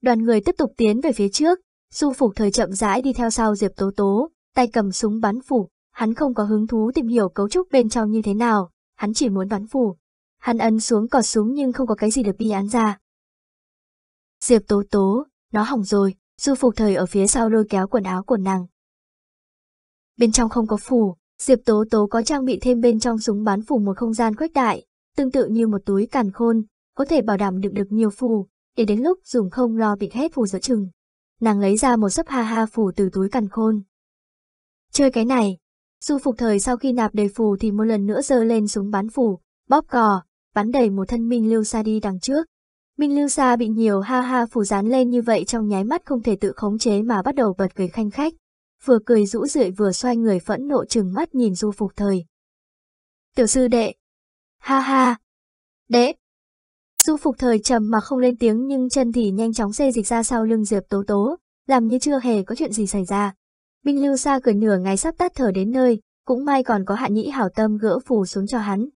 Đoàn người tiếp tục tiến về phía trước, Du Phục Thời chậm rãi đi theo sau Diệp Tố Tố, tay cầm súng bắn phủ, hắn không có hứng thú tìm hiểu cấu trúc bên trong như thế nào, hắn chỉ muốn bắn phủ. Hắn ấn xuống cò súng nhưng không có cái gì được bi án ra. Diệp Tố Tố, nó hỏng rồi, Du Phục Thời ở phía sau lôi kéo quần áo của nàng. Bên trong không có phủ, Diệp Tố Tố có trang bị thêm bên trong súng bán phủ một không gian khuếch đại, tương tự như một túi càn khôn, có thể bảo đảm được được nhiều phù, để đến lúc dùng không lo bị hết phù giữa chừng. Nàng lấy ra một sấp ha ha phù từ túi càn khôn. Chơi cái này, du phục thời sau khi nạp đầy phù thì một lần nữa giơ lên súng bắn phù, bóp cò, bắn đầy một thân Minh Lưu Sa đi đằng trước. Minh Lưu Sa bị nhiều ha ha phù dán lên như vậy trong nháy mắt không thể tự khống chế mà bắt đầu bật cười khanh khách vừa cười rũ rượi vừa xoay người phẫn nộ chừng mắt nhìn Du Phục Thời. Tiểu sư đệ. Ha ha. Đệ. Du Phục Thời trầm mà không lên tiếng nhưng chân thì nhanh chóng xê dịch ra sau lưng Diệp Tố Tố, làm như chưa hề có chuyện gì xảy ra. Minh Lưu xa cười nửa ngày sắp tắt thở đến nơi, cũng may còn có hạ nhĩ hảo tâm gỡ phù xuống cho hắn.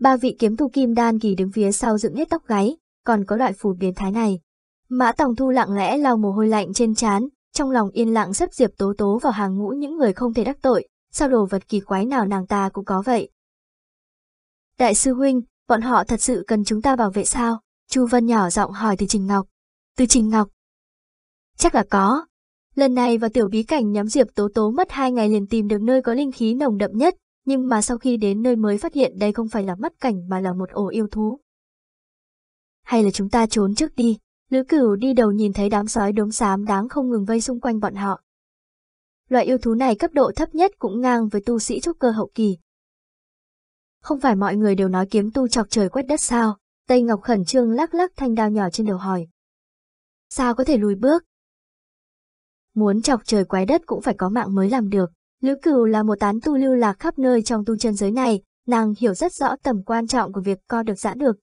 Ba vị kiếm thu kim đan kỳ đứng phía sau dựng hết tóc gáy, còn có loại phù biến thái này. Mã Tòng Thu lặng lẽ lau mồ hôi lạnh trên trán, trong lòng yên lặng xếp Diệp Tố Tố vào hàng ngũ những người không thể đắc tội, sao đồ vật kỳ quái nào nàng ta cũng có vậy. Đại sư huynh, bọn họ thật sự cần chúng ta bảo vệ sao? Chu Vân nhỏ giọng hỏi từ Trình Ngọc. Từ Trình Ngọc? Chắc là có. Lần này vào tiểu bí cảnh nhắm Diệp Tố Tố mất hai ngày liền tìm được nơi có linh khí nồng đậm nhất, nhưng mà sau khi đến nơi mới phát hiện đây không phải là mắt cảnh mà là một ổ yêu thú. Hay là chúng ta trốn trước đi, Lữ cửu đi đầu nhìn thấy đám sói đốm xám đáng không ngừng vây xung quanh bọn họ. Loại yêu thú này cấp độ thấp nhất cũng ngang với tu sĩ trúc cơ hậu kỳ. Không phải mọi người đều nói kiếm tu chọc trời quét đất sao, Tây Ngọc khẩn trương lắc lắc thanh đao nhỏ trên đầu hỏi. Sao có thể lùi bước? Muốn chọc trời quái đất cũng phải có mạng mới làm được. Lữ cửu là một tán tu lưu lạc khắp nơi trong tu chân giới này, nàng hiểu rất rõ tầm quan trọng của việc co được giãn được.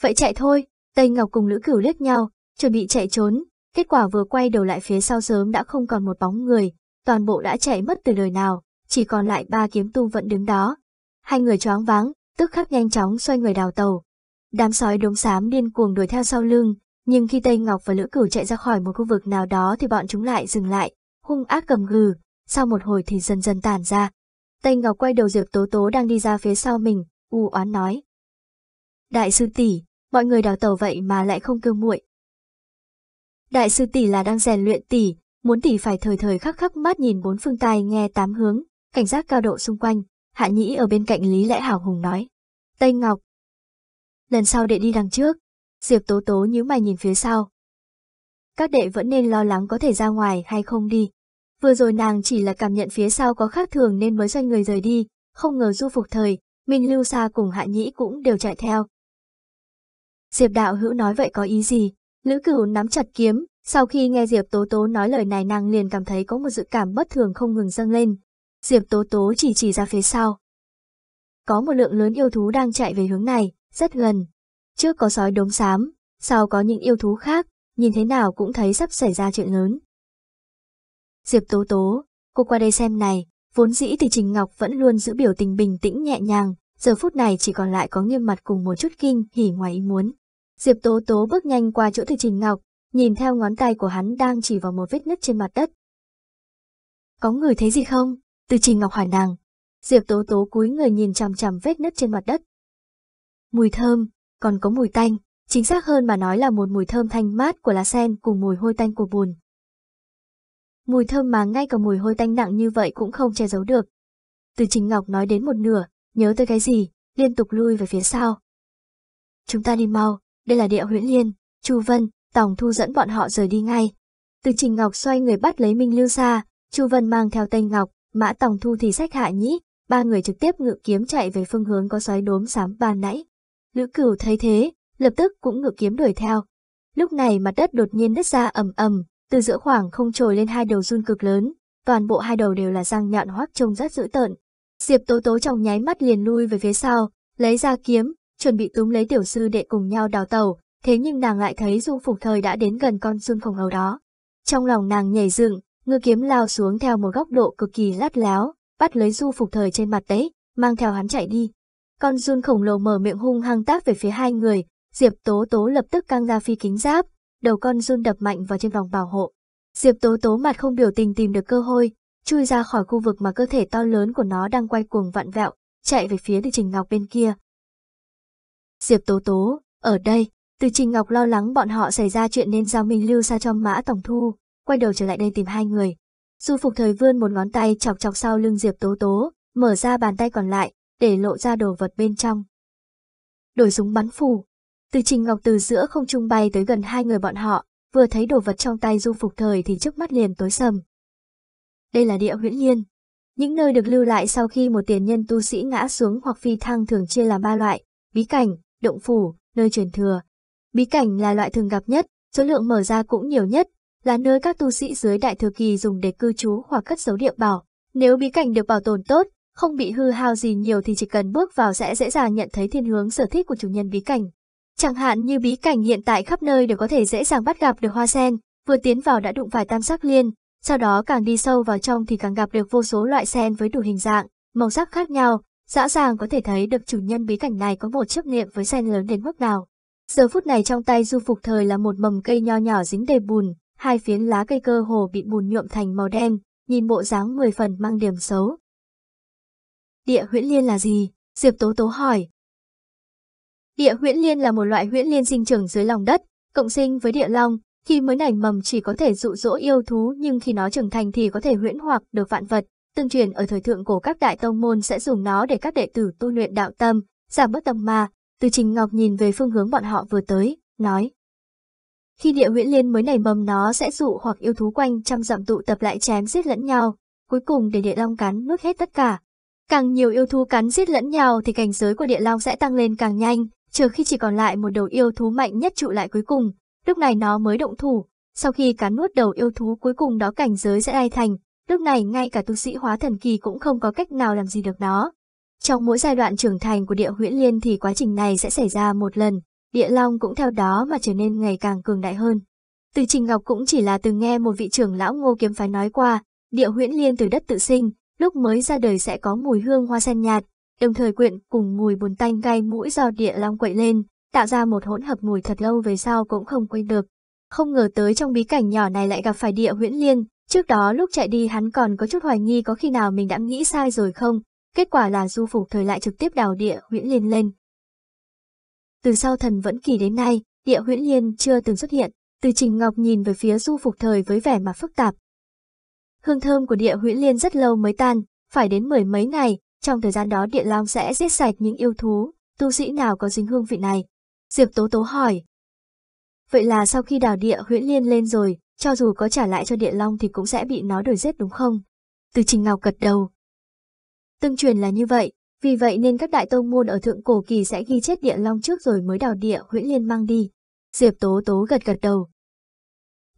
Vậy chạy thôi, Tây Ngọc cùng Lữ Cửu liếc nhau, chuẩn bị chạy trốn, kết quả vừa quay đầu lại phía sau sớm đã không còn một bóng người, toàn bộ đã chạy mất từ lời nào, chỉ còn lại ba kiếm tu vẫn đứng đó. Hai người choáng váng, tức khắc nhanh chóng xoay người đào tàu. Đám sói đống xám điên cuồng đuổi theo sau lưng, nhưng khi Tây Ngọc và Lữ Cửu chạy ra khỏi một khu vực nào đó thì bọn chúng lại dừng lại, hung ác cầm gừ, sau một hồi thì dần dần tản ra. Tây Ngọc quay đầu Diệp Tố Tố đang đi ra phía sau mình, u oán nói. Đại sư tỷ, mọi người đào tàu vậy mà lại không cương muội. Đại sư tỷ là đang rèn luyện tỷ, muốn tỷ phải thời thời khắc khắc mắt nhìn bốn phương tai nghe tám hướng, cảnh giác cao độ xung quanh, hạ nhĩ ở bên cạnh Lý Lẽ Hảo Hùng nói. Tây Ngọc. Lần sau đệ đi đằng trước, Diệp Tố Tố nhíu mày nhìn phía sau. Các đệ vẫn nên lo lắng có thể ra ngoài hay không đi. Vừa rồi nàng chỉ là cảm nhận phía sau có khác thường nên mới xoay người rời đi, không ngờ du phục thời, Minh Lưu Sa cùng Hạ Nhĩ cũng đều chạy theo, Diệp đạo hữu nói vậy có ý gì? Lữ cửu nắm chặt kiếm, sau khi nghe Diệp Tố Tố nói lời này nàng liền cảm thấy có một dự cảm bất thường không ngừng dâng lên. Diệp Tố Tố chỉ chỉ ra phía sau. Có một lượng lớn yêu thú đang chạy về hướng này, rất gần. Trước có sói đốm xám, sau có những yêu thú khác, nhìn thế nào cũng thấy sắp xảy ra chuyện lớn. Diệp Tố Tố, cô qua đây xem này, vốn dĩ thì Trình Ngọc vẫn luôn giữ biểu tình bình tĩnh nhẹ nhàng, giờ phút này chỉ còn lại có nghiêm mặt cùng một chút kinh hỉ ngoài ý muốn. Diệp Tố Tố bước nhanh qua chỗ Từ Trình Ngọc, nhìn theo ngón tay của hắn đang chỉ vào một vết nứt trên mặt đất. Có người thấy gì không? Từ Trình Ngọc hỏi nàng. Diệp Tố Tố cúi người nhìn chằm chằm vết nứt trên mặt đất. Mùi thơm, còn có mùi tanh, chính xác hơn mà nói là một mùi thơm thanh mát của lá sen cùng mùi hôi tanh của bùn. Mùi thơm mà ngay cả mùi hôi tanh nặng như vậy cũng không che giấu được. Từ Trình Ngọc nói đến một nửa, nhớ tới cái gì, liên tục lui về phía sau. Chúng ta đi mau, đây là địa huyễn liên, Chu Vân, Tòng Thu dẫn bọn họ rời đi ngay. Từ Trình Ngọc xoay người bắt lấy Minh Lưu xa, Chu Vân mang theo Tây Ngọc, Mã Tòng Thu thì sách hạ nhĩ, ba người trực tiếp ngự kiếm chạy về phương hướng có sói đốm xám ban nãy. Lữ Cửu thấy thế, lập tức cũng ngự kiếm đuổi theo. Lúc này mặt đất đột nhiên nứt ra ầm ầm, từ giữa khoảng không trồi lên hai đầu run cực lớn, toàn bộ hai đầu đều là răng nhọn hoác trông rất dữ tợn. Diệp Tố Tố trong nháy mắt liền lui về phía sau, lấy ra kiếm, chuẩn bị túm lấy tiểu sư đệ cùng nhau đào tàu, thế nhưng nàng lại thấy dung phục thời đã đến gần con xương phòng hầu đó. Trong lòng nàng nhảy dựng, ngư kiếm lao xuống theo một góc độ cực kỳ lát láo, bắt lấy du phục thời trên mặt đấy, mang theo hắn chạy đi. Con run khổng lồ mở miệng hung hăng tác về phía hai người, Diệp Tố Tố lập tức căng ra phi kính giáp, đầu con run đập mạnh vào trên vòng bảo hộ. Diệp Tố Tố mặt không biểu tình tìm được cơ hội, chui ra khỏi khu vực mà cơ thể to lớn của nó đang quay cuồng vặn vẹo, chạy về phía địa trình ngọc bên kia. Diệp Tố Tố, ở đây, từ Trình Ngọc lo lắng bọn họ xảy ra chuyện nên giao Minh Lưu sao cho Mã Tổng Thu, quay đầu trở lại đây tìm hai người. Du Phục Thời vươn một ngón tay chọc chọc sau lưng Diệp Tố Tố, mở ra bàn tay còn lại, để lộ ra đồ vật bên trong. Đổi súng bắn phủ. Từ Trình Ngọc từ giữa không trung bay tới gần hai người bọn họ, vừa thấy đồ vật trong tay Du Phục Thời thì trước mắt liền tối sầm. Đây là địa huyễn liên. Những nơi được lưu lại sau khi một tiền nhân tu sĩ ngã xuống hoặc phi thăng thường chia làm ba loại, bí cảnh, động phủ, nơi truyền thừa. Bí cảnh là loại thường gặp nhất, số lượng mở ra cũng nhiều nhất, là nơi các tu sĩ dưới đại thừa kỳ dùng để cư trú hoặc cất giấu địa bảo. Nếu bí cảnh được bảo tồn tốt, không bị hư hao gì nhiều thì chỉ cần bước vào sẽ dễ dàng nhận thấy thiên hướng sở thích của chủ nhân bí cảnh. Chẳng hạn như bí cảnh hiện tại khắp nơi đều có thể dễ dàng bắt gặp được hoa sen, vừa tiến vào đã đụng phải tam sắc liên, sau đó càng đi sâu vào trong thì càng gặp được vô số loại sen với đủ hình dạng, màu sắc khác nhau, Rõ ràng có thể thấy được chủ nhân bí cảnh này có một chấp niệm với sen lớn đến mức nào. Giờ phút này trong tay du phục thời là một mầm cây nho nhỏ dính đầy bùn, hai phiến lá cây cơ hồ bị bùn nhuộm thành màu đen, nhìn bộ dáng mười phần mang điểm xấu. Địa huyễn liên là gì? Diệp Tố Tố hỏi. Địa huyễn liên là một loại huyễn liên sinh trưởng dưới lòng đất, cộng sinh với địa long, khi mới nảy mầm chỉ có thể dụ dỗ yêu thú nhưng khi nó trưởng thành thì có thể huyễn hoặc được vạn vật, Tương truyền ở thời thượng cổ các đại tông môn sẽ dùng nó để các đệ tử tu luyện đạo tâm, giảm bớt tâm ma. Từ Trình Ngọc nhìn về phương hướng bọn họ vừa tới, nói. Khi địa huyễn liên mới nảy mầm nó sẽ dụ hoặc yêu thú quanh trăm dặm tụ tập lại chém giết lẫn nhau, cuối cùng để địa long cắn nuốt hết tất cả. Càng nhiều yêu thú cắn giết lẫn nhau thì cảnh giới của địa long sẽ tăng lên càng nhanh, trừ khi chỉ còn lại một đầu yêu thú mạnh nhất trụ lại cuối cùng, lúc này nó mới động thủ. Sau khi cắn nuốt đầu yêu thú cuối cùng đó cảnh giới sẽ ai thành, Lúc này ngay cả tu sĩ hóa thần kỳ cũng không có cách nào làm gì được nó. Trong mỗi giai đoạn trưởng thành của địa huyễn liên thì quá trình này sẽ xảy ra một lần, địa long cũng theo đó mà trở nên ngày càng cường đại hơn. Từ Trình Ngọc cũng chỉ là từng nghe một vị trưởng lão ngô kiếm phái nói qua, địa huyễn liên từ đất tự sinh, lúc mới ra đời sẽ có mùi hương hoa sen nhạt, đồng thời quyện cùng mùi buồn tanh gai mũi do địa long quậy lên, tạo ra một hỗn hợp mùi thật lâu về sau cũng không quên được không ngờ tới trong bí cảnh nhỏ này lại gặp phải địa huyễn liên. Trước đó lúc chạy đi hắn còn có chút hoài nghi có khi nào mình đã nghĩ sai rồi không, kết quả là du phục thời lại trực tiếp đào địa huyễn liên lên. Từ sau thần vẫn kỳ đến nay, địa huyễn liên chưa từng xuất hiện, từ trình ngọc nhìn về phía du phục thời với vẻ mặt phức tạp. Hương thơm của địa huyễn liên rất lâu mới tan, phải đến mười mấy ngày, trong thời gian đó địa long sẽ giết sạch những yêu thú, tu sĩ nào có dính hương vị này. Diệp Tố Tố hỏi, Vậy là sau khi đào địa huyễn liên lên rồi, cho dù có trả lại cho địa long thì cũng sẽ bị nó đuổi giết đúng không? Từ Trình Ngọc cật đầu. Tương truyền là như vậy, vì vậy nên các đại tông môn ở thượng cổ kỳ sẽ ghi chết địa long trước rồi mới đào địa huyễn liên mang đi. Diệp Tố Tố gật gật đầu.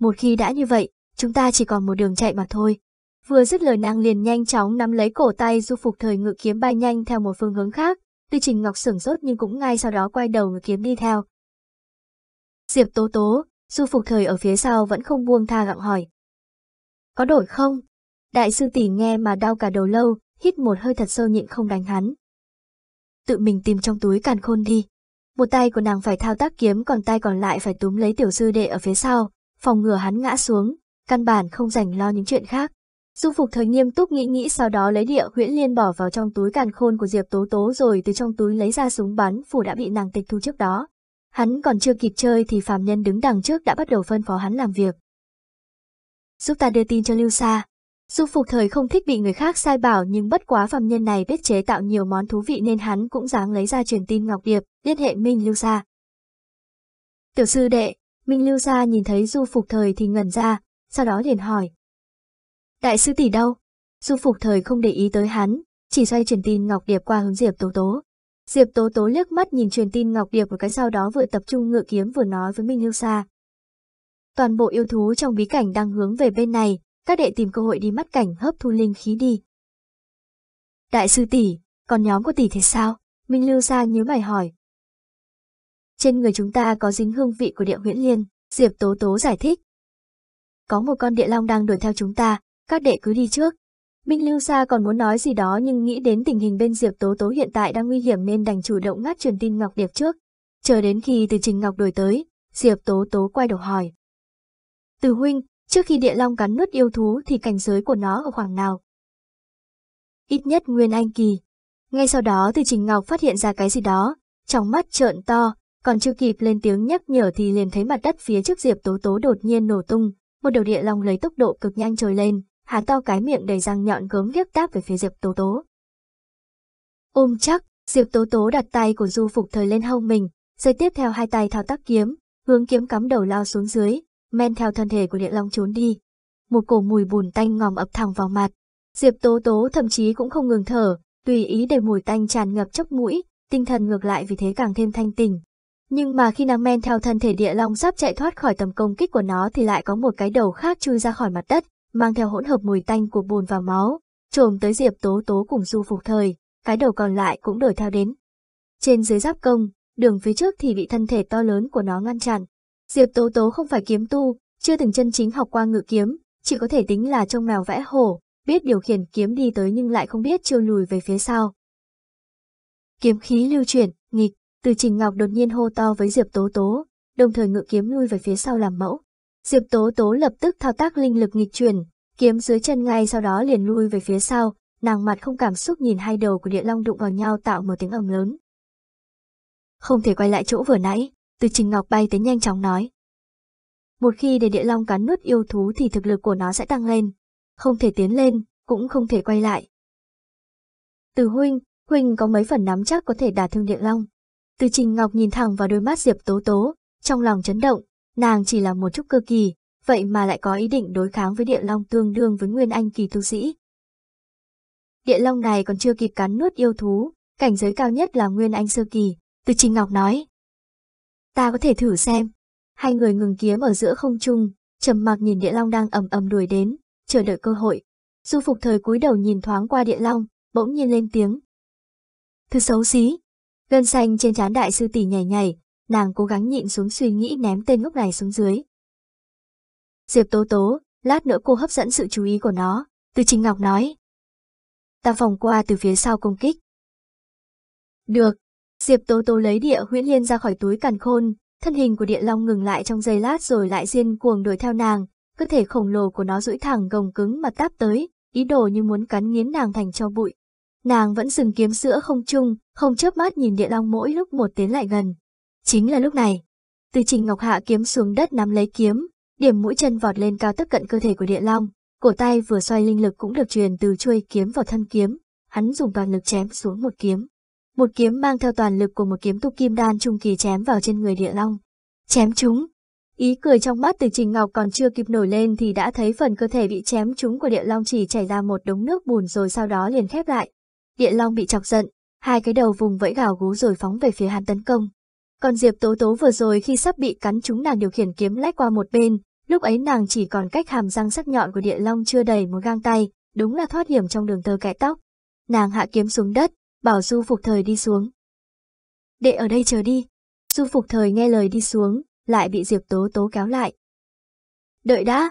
Một khi đã như vậy, chúng ta chỉ còn một đường chạy mà thôi. Vừa dứt lời nàng liền nhanh chóng nắm lấy cổ tay du phục thời ngự kiếm bay nhanh theo một phương hướng khác. Tuy Trình Ngọc sửng sốt nhưng cũng ngay sau đó quay đầu ngự kiếm đi theo, Diệp Tố Tố, Du Phục Thời ở phía sau vẫn không buông tha gặng hỏi. Có đổi không? Đại sư tỷ nghe mà đau cả đầu lâu, hít một hơi thật sâu nhịn không đánh hắn. Tự mình tìm trong túi càn khôn đi. Một tay của nàng phải thao tác kiếm còn tay còn lại phải túm lấy tiểu sư đệ ở phía sau, phòng ngừa hắn ngã xuống, căn bản không dành lo những chuyện khác. Du Phục Thời nghiêm túc nghĩ nghĩ sau đó lấy địa huyễn liên bỏ vào trong túi càn khôn của Diệp Tố Tố rồi từ trong túi lấy ra súng bắn phủ đã bị nàng tịch thu trước đó. Hắn còn chưa kịp chơi thì phàm nhân đứng đằng trước đã bắt đầu phân phó hắn làm việc. Giúp ta đưa tin cho Lưu Sa. Dù phục thời không thích bị người khác sai bảo nhưng bất quá phàm nhân này biết chế tạo nhiều món thú vị nên hắn cũng dáng lấy ra truyền tin Ngọc Điệp, liên hệ Minh Lưu Sa. Tiểu sư đệ, Minh Lưu Sa nhìn thấy Du Phục Thời thì ngẩn ra, sau đó liền hỏi. Đại sư tỷ đâu? Du Phục Thời không để ý tới hắn, chỉ xoay truyền tin Ngọc Điệp qua hướng Diệp Tố Tố. Diệp Tố Tố liếc mắt nhìn truyền tin Ngọc Điệp một cái sau đó vừa tập trung ngựa kiếm vừa nói với Minh Hưu Sa. Toàn bộ yêu thú trong bí cảnh đang hướng về bên này, các đệ tìm cơ hội đi mắt cảnh hấp thu linh khí đi. Đại sư tỷ, còn nhóm của tỷ thế sao? Minh Lưu Sa nhớ mày hỏi. Trên người chúng ta có dính hương vị của địa huyễn liên, Diệp Tố Tố giải thích. Có một con địa long đang đuổi theo chúng ta, các đệ cứ đi trước, Minh Lưu Sa còn muốn nói gì đó nhưng nghĩ đến tình hình bên Diệp Tố Tố hiện tại đang nguy hiểm nên đành chủ động ngắt truyền tin Ngọc Điệp trước. Chờ đến khi Từ Trình Ngọc đổi tới, Diệp Tố Tố quay đầu hỏi. Từ huynh, trước khi địa long cắn nuốt yêu thú thì cảnh giới của nó ở khoảng nào? Ít nhất Nguyên Anh Kỳ. Ngay sau đó Từ Trình Ngọc phát hiện ra cái gì đó, trong mắt trợn to, còn chưa kịp lên tiếng nhắc nhở thì liền thấy mặt đất phía trước Diệp Tố Tố đột nhiên nổ tung, một đầu địa long lấy tốc độ cực nhanh trồi lên, há to cái miệng đầy răng nhọn gớm liếc táp về phía Diệp Tố Tố. Ôm chắc, Diệp Tố Tố đặt tay của Du Phục Thời lên hông mình, rồi tiếp theo hai tay thao tác kiếm, hướng kiếm cắm đầu lao xuống dưới, men theo thân thể của địa long trốn đi. Một cổ mùi bùn tanh ngòm ập thẳng vào mặt. Diệp Tố Tố thậm chí cũng không ngừng thở, tùy ý để mùi tanh tràn ngập chốc mũi, tinh thần ngược lại vì thế càng thêm thanh tỉnh. Nhưng mà khi nàng men theo thân thể địa long sắp chạy thoát khỏi tầm công kích của nó thì lại có một cái đầu khác chui ra khỏi mặt đất, mang theo hỗn hợp mùi tanh của bùn và máu, trồm tới Diệp Tố Tố cùng Du Phục Thời, cái đầu còn lại cũng đuổi theo đến. Trên dưới giáp công, đường phía trước thì bị thân thể to lớn của nó ngăn chặn. Diệp Tố Tố không phải kiếm tu, chưa từng chân chính học qua ngự kiếm, chỉ có thể tính là trông mèo vẽ hổ, biết điều khiển kiếm đi tới nhưng lại không biết chiêu lùi về phía sau. Kiếm khí lưu chuyển, nghịch, từ Trình Ngọc đột nhiên hô to với Diệp Tố Tố, đồng thời ngự kiếm lui về phía sau làm mẫu. Diệp Tố Tố lập tức thao tác linh lực nghịch chuyển, kiếm dưới chân ngay sau đó liền lui về phía sau, nàng mặt không cảm xúc nhìn hai đầu của địa long đụng vào nhau tạo một tiếng ầm lớn. Không thể quay lại chỗ vừa nãy, từ Trình Ngọc bay tới nhanh chóng nói. Một khi để địa long cắn nuốt yêu thú thì thực lực của nó sẽ tăng lên, không thể tiến lên, cũng không thể quay lại. Từ huynh, huynh có mấy phần nắm chắc có thể đả thương địa long. Từ Trình Ngọc nhìn thẳng vào đôi mắt Diệp Tố Tố, trong lòng chấn động, Nàng chỉ là một chút cơ kỳ, vậy mà lại có ý định đối kháng với địa long tương đương với nguyên anh kỳ tu sĩ. Địa long này còn chưa kịp cắn nuốt yêu thú, cảnh giới cao nhất là nguyên anh sơ kỳ, từ Trình Ngọc nói. Ta có thể thử xem. Hai người ngừng kiếm ở giữa không trung, trầm mặc nhìn địa long đang ầm ầm đuổi đến, chờ đợi cơ hội. Du phục thời cúi đầu nhìn thoáng qua địa long, bỗng nhiên lên tiếng. Thứ xấu xí. Gân xanh trên trán đại sư tỷ nhảy nhảy, nàng cố gắng nhịn xuống suy nghĩ ném tên ngốc này xuống dưới. Diệp Tố Tố, lát nữa cô hấp dẫn sự chú ý của nó, Từ Trình Ngọc nói. Ta vòng qua từ phía sau công kích. Được, Diệp Tố Tố lấy địa huyễn liên ra khỏi túi càn khôn, thân hình của địa long ngừng lại trong giây lát rồi lại diên cuồng đuổi theo nàng, cơ thể khổng lồ của nó duỗi thẳng gồng cứng mà táp tới, ý đồ như muốn cắn nghiến nàng thành cho bụi. Nàng vẫn dừng kiếm sữa không trung, không chớp mắt nhìn địa long mỗi lúc một tiến lại gần. Chính là lúc này, từ trình ngọc hạ kiếm xuống đất nắm lấy kiếm, điểm mũi chân vọt lên cao tức cận cơ thể của địa long, cổ tay vừa xoay linh lực cũng được truyền từ chuôi kiếm vào thân kiếm, hắn dùng toàn lực chém xuống một kiếm. Một kiếm mang theo toàn lực của một kiếm tu kim đan trung kỳ chém vào trên người địa long. Chém chúng. Ý cười trong mắt từ Trình Ngọc còn chưa kịp nổi lên thì đã thấy phần cơ thể bị chém chúng của địa long chỉ chảy ra một đống nước bùn rồi sau đó liền khép lại. Địa long bị chọc giận, hai cái đầu vùng vẫy gào gú rồi phóng về phía hắn tấn công. Còn Diệp Tố Tố vừa rồi khi sắp bị cắn chúng nàng điều khiển kiếm lách qua một bên, lúc ấy nàng chỉ còn cách hàm răng sắc nhọn của địa long chưa đầy một gang tay, đúng là thoát hiểm trong đường tơ kẽ tóc. Nàng hạ kiếm xuống đất, bảo Du Phục Thời đi xuống. Đệ ở đây chờ đi. Du Phục Thời nghe lời đi xuống, lại bị Diệp Tố Tố kéo lại. Đợi đã.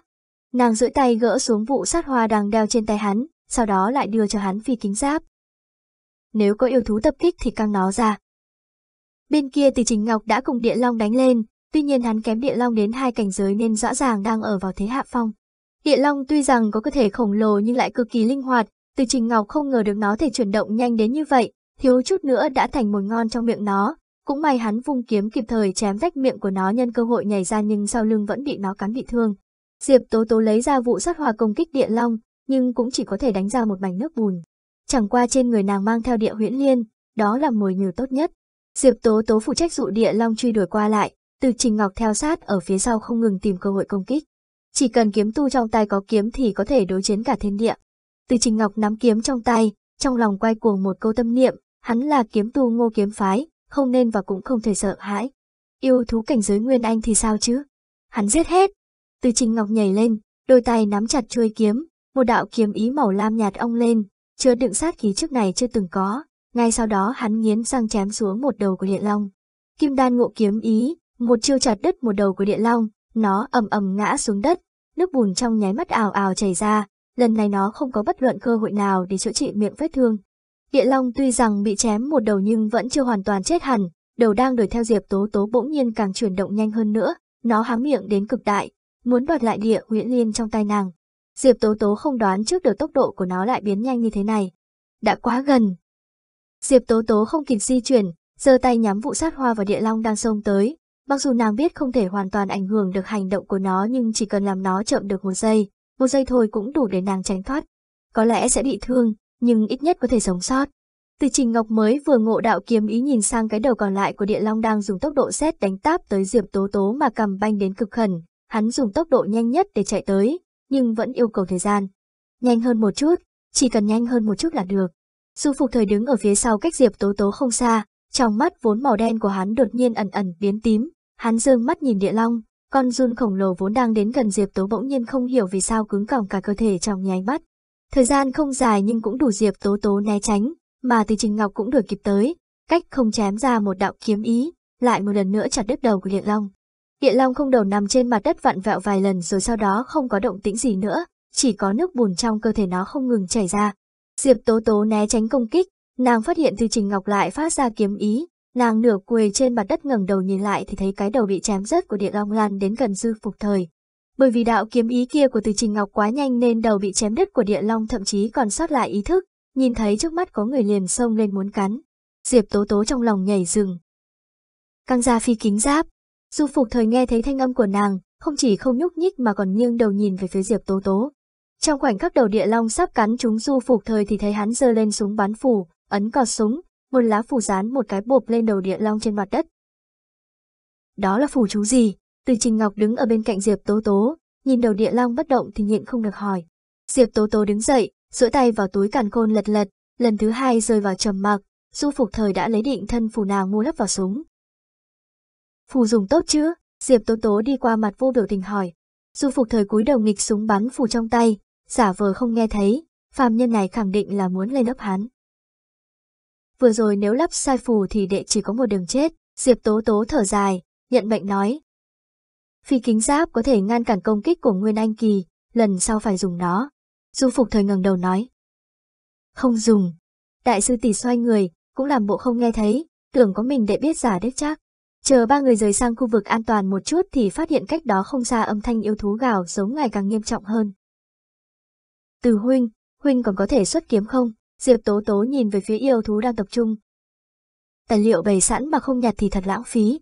Nàng duỗi tay gỡ xuống vụ sát hoa đang đeo trên tay hắn, sau đó lại đưa cho hắn phi kính giáp. Nếu có yêu thú tập kích thì căng nó ra, Bên kia thì Trình Ngọc đã cùng Địa Long đánh lên, tuy nhiên hắn kém Địa Long đến hai cảnh giới nên rõ ràng đang ở vào thế hạ phong. Địa Long tuy rằng có cơ thể khổng lồ nhưng lại cực kỳ linh hoạt, từ Trình Ngọc không ngờ được nó thể chuyển động nhanh đến như vậy, thiếu chút nữa đã thành mồi ngon trong miệng nó. Cũng may hắn vung kiếm kịp thời chém rách miệng của nó nhân cơ hội nhảy ra nhưng sau lưng vẫn bị nó cắn bị thương. Diệp Tố Tố lấy ra vụ sát hòa công kích Địa Long, nhưng cũng chỉ có thể đánh ra một mảnh nước bùn. Chẳng qua trên người nàng mang theo địa huyễn liên, đó là mồi nhử tốt nhất. Diệp Tố Tố phụ trách dụ địa long truy đuổi qua lại, từ Trình Ngọc theo sát ở phía sau không ngừng tìm cơ hội công kích. Chỉ cần kiếm tu trong tay có kiếm thì có thể đối chiến cả thiên địa. Từ Trình Ngọc nắm kiếm trong tay, trong lòng quay cuồng một câu tâm niệm, hắn là kiếm tu ngô kiếm phái, không nên và cũng không thể sợ hãi. Yêu thú cảnh giới Nguyên Anh thì sao chứ? Hắn giết hết. Từ Trình Ngọc nhảy lên, đôi tay nắm chặt chuôi kiếm, một đạo kiếm ý màu lam nhạt ong lên, chứa đựng sát khí trước này chưa từng có, ngay sau đó hắn nghiến răng chém xuống một đầu của địa long. Kim đan ngộ kiếm ý, một chiêu chặt đứt một đầu của địa long, nó ầm ầm ngã xuống đất, nước bùn trong nháy mắt ào ào chảy ra, lần này nó không có bất luận cơ hội nào để chữa trị miệng vết thương. Địa long tuy rằng bị chém một đầu nhưng vẫn chưa hoàn toàn chết hẳn, đầu đang đuổi theo Diệp Tố Tố bỗng nhiên càng chuyển động nhanh hơn nữa, nó há miệng đến cực đại, muốn đoạt lại địa nguyễn liên trong tay nàng. Diệp Tố Tố không đoán trước được tốc độ của nó lại biến nhanh như thế này. Đã quá gần, Diệp Tố Tố không kịp di chuyển, giơ tay nhắm vụ sát hoa vào địa long đang xông tới. Mặc dù nàng biết không thể hoàn toàn ảnh hưởng được hành động của nó nhưng chỉ cần làm nó chậm được một giây, một giây thôi cũng đủ để nàng tránh thoát. Có lẽ sẽ bị thương, nhưng ít nhất có thể sống sót. Từ Trình Ngọc mới vừa ngộ đạo kiếm ý nhìn sang cái đầu còn lại của địa long đang dùng tốc độ xét đánh táp tới Diệp Tố Tố mà cầm banh đến cực khẩn, hắn dùng tốc độ nhanh nhất để chạy tới, nhưng vẫn yêu cầu thời gian. Nhanh hơn một chút, chỉ cần nhanh hơn một chút là được. Du Phục Thời đứng ở phía sau cách Diệp Tố Tố không xa, trong mắt vốn màu đen của hắn đột nhiên ẩn ẩn biến tím, hắn dương mắt nhìn địa long, con run khổng lồ vốn đang đến gần Diệp Tố bỗng nhiên không hiểu vì sao cứng cỏng cả cơ thể trong nháy mắt. Thời gian không dài nhưng cũng đủ Diệp Tố Tố né tránh, mà Từ Trình Ngọc cũng đuổi kịp tới, cách không chém ra một đạo kiếm ý, lại một lần nữa chặt đứt đầu của Địa Long. Địa Long không đầu nằm trên mặt đất vặn vẹo vài lần rồi sau đó không có động tĩnh gì nữa, chỉ có nước bùn trong cơ thể nó không ngừng chảy ra, Diệp Tố Tố né tránh công kích, nàng phát hiện Thư Trình Ngọc lại phát ra kiếm ý, nàng nửa quỳ trên mặt đất ngẩng đầu nhìn lại thì thấy cái đầu bị chém rớt của Địa Long Lan đến gần dư phục thời. Bởi vì đạo kiếm ý kia của Từ Trình Ngọc quá nhanh nên đầu bị chém đứt của Địa Long thậm chí còn sót lại ý thức, nhìn thấy trước mắt có người liền xông lên muốn cắn. Diệp Tố Tố trong lòng nhảy dừng. Căng ra phi kính giáp, dư Phục Thời nghe thấy thanh âm của nàng, không chỉ không nhúc nhích mà còn nghiêng đầu nhìn về phía Diệp Tố Tố. Trong khoảnh khắc đầu địa long sắp cắn chúng du phục thời thì thấy hắn giơ lên súng bắn phủ, ấn cò súng, một lá phủ dán một cái bộp lên đầu địa long trên mặt đất. Đó là phủ chú gì? Từ Trình Ngọc đứng ở bên cạnh Diệp Tố Tố, nhìn đầu địa long bất động thì nhịn không được hỏi. Diệp Tố Tố đứng dậy, duỗi tay vào túi càn khôn lật lật, lần thứ hai rơi vào trầm mặc, du phục thời đã lấy định thân phủ nào mua lấp vào súng. phủ dùng tốt chứ? Diệp Tố Tố đi qua mặt vô biểu tình hỏi. Du phục thời cúi đầu nghịch súng bắn phủ trong tay, giả vờ không nghe thấy, phàm nhân này khẳng định là muốn lên ấp hắn. Vừa rồi nếu lắp sai phù thì đệ chỉ có một đường chết, Diệp Tố Tố thở dài, nhận bệnh nói. Phi kính giáp có thể ngăn cản công kích của Nguyên Anh Kỳ, lần sau phải dùng nó. Du Phục Thời ngẩng đầu nói. Không dùng. Đại sư tỷ xoay người, cũng làm bộ không nghe thấy, tưởng có mình đệ biết giả đếch chắc. Chờ ba người rời sang khu vực an toàn một chút thì phát hiện cách đó không xa âm thanh yêu thú gào giống ngày càng nghiêm trọng hơn. Từ huynh, huynh còn có thể xuất kiếm không? Diệp Tố Tố nhìn về phía yêu thú đang tập trung. Tài liệu bày sẵn mà không nhặt thì thật lãng phí,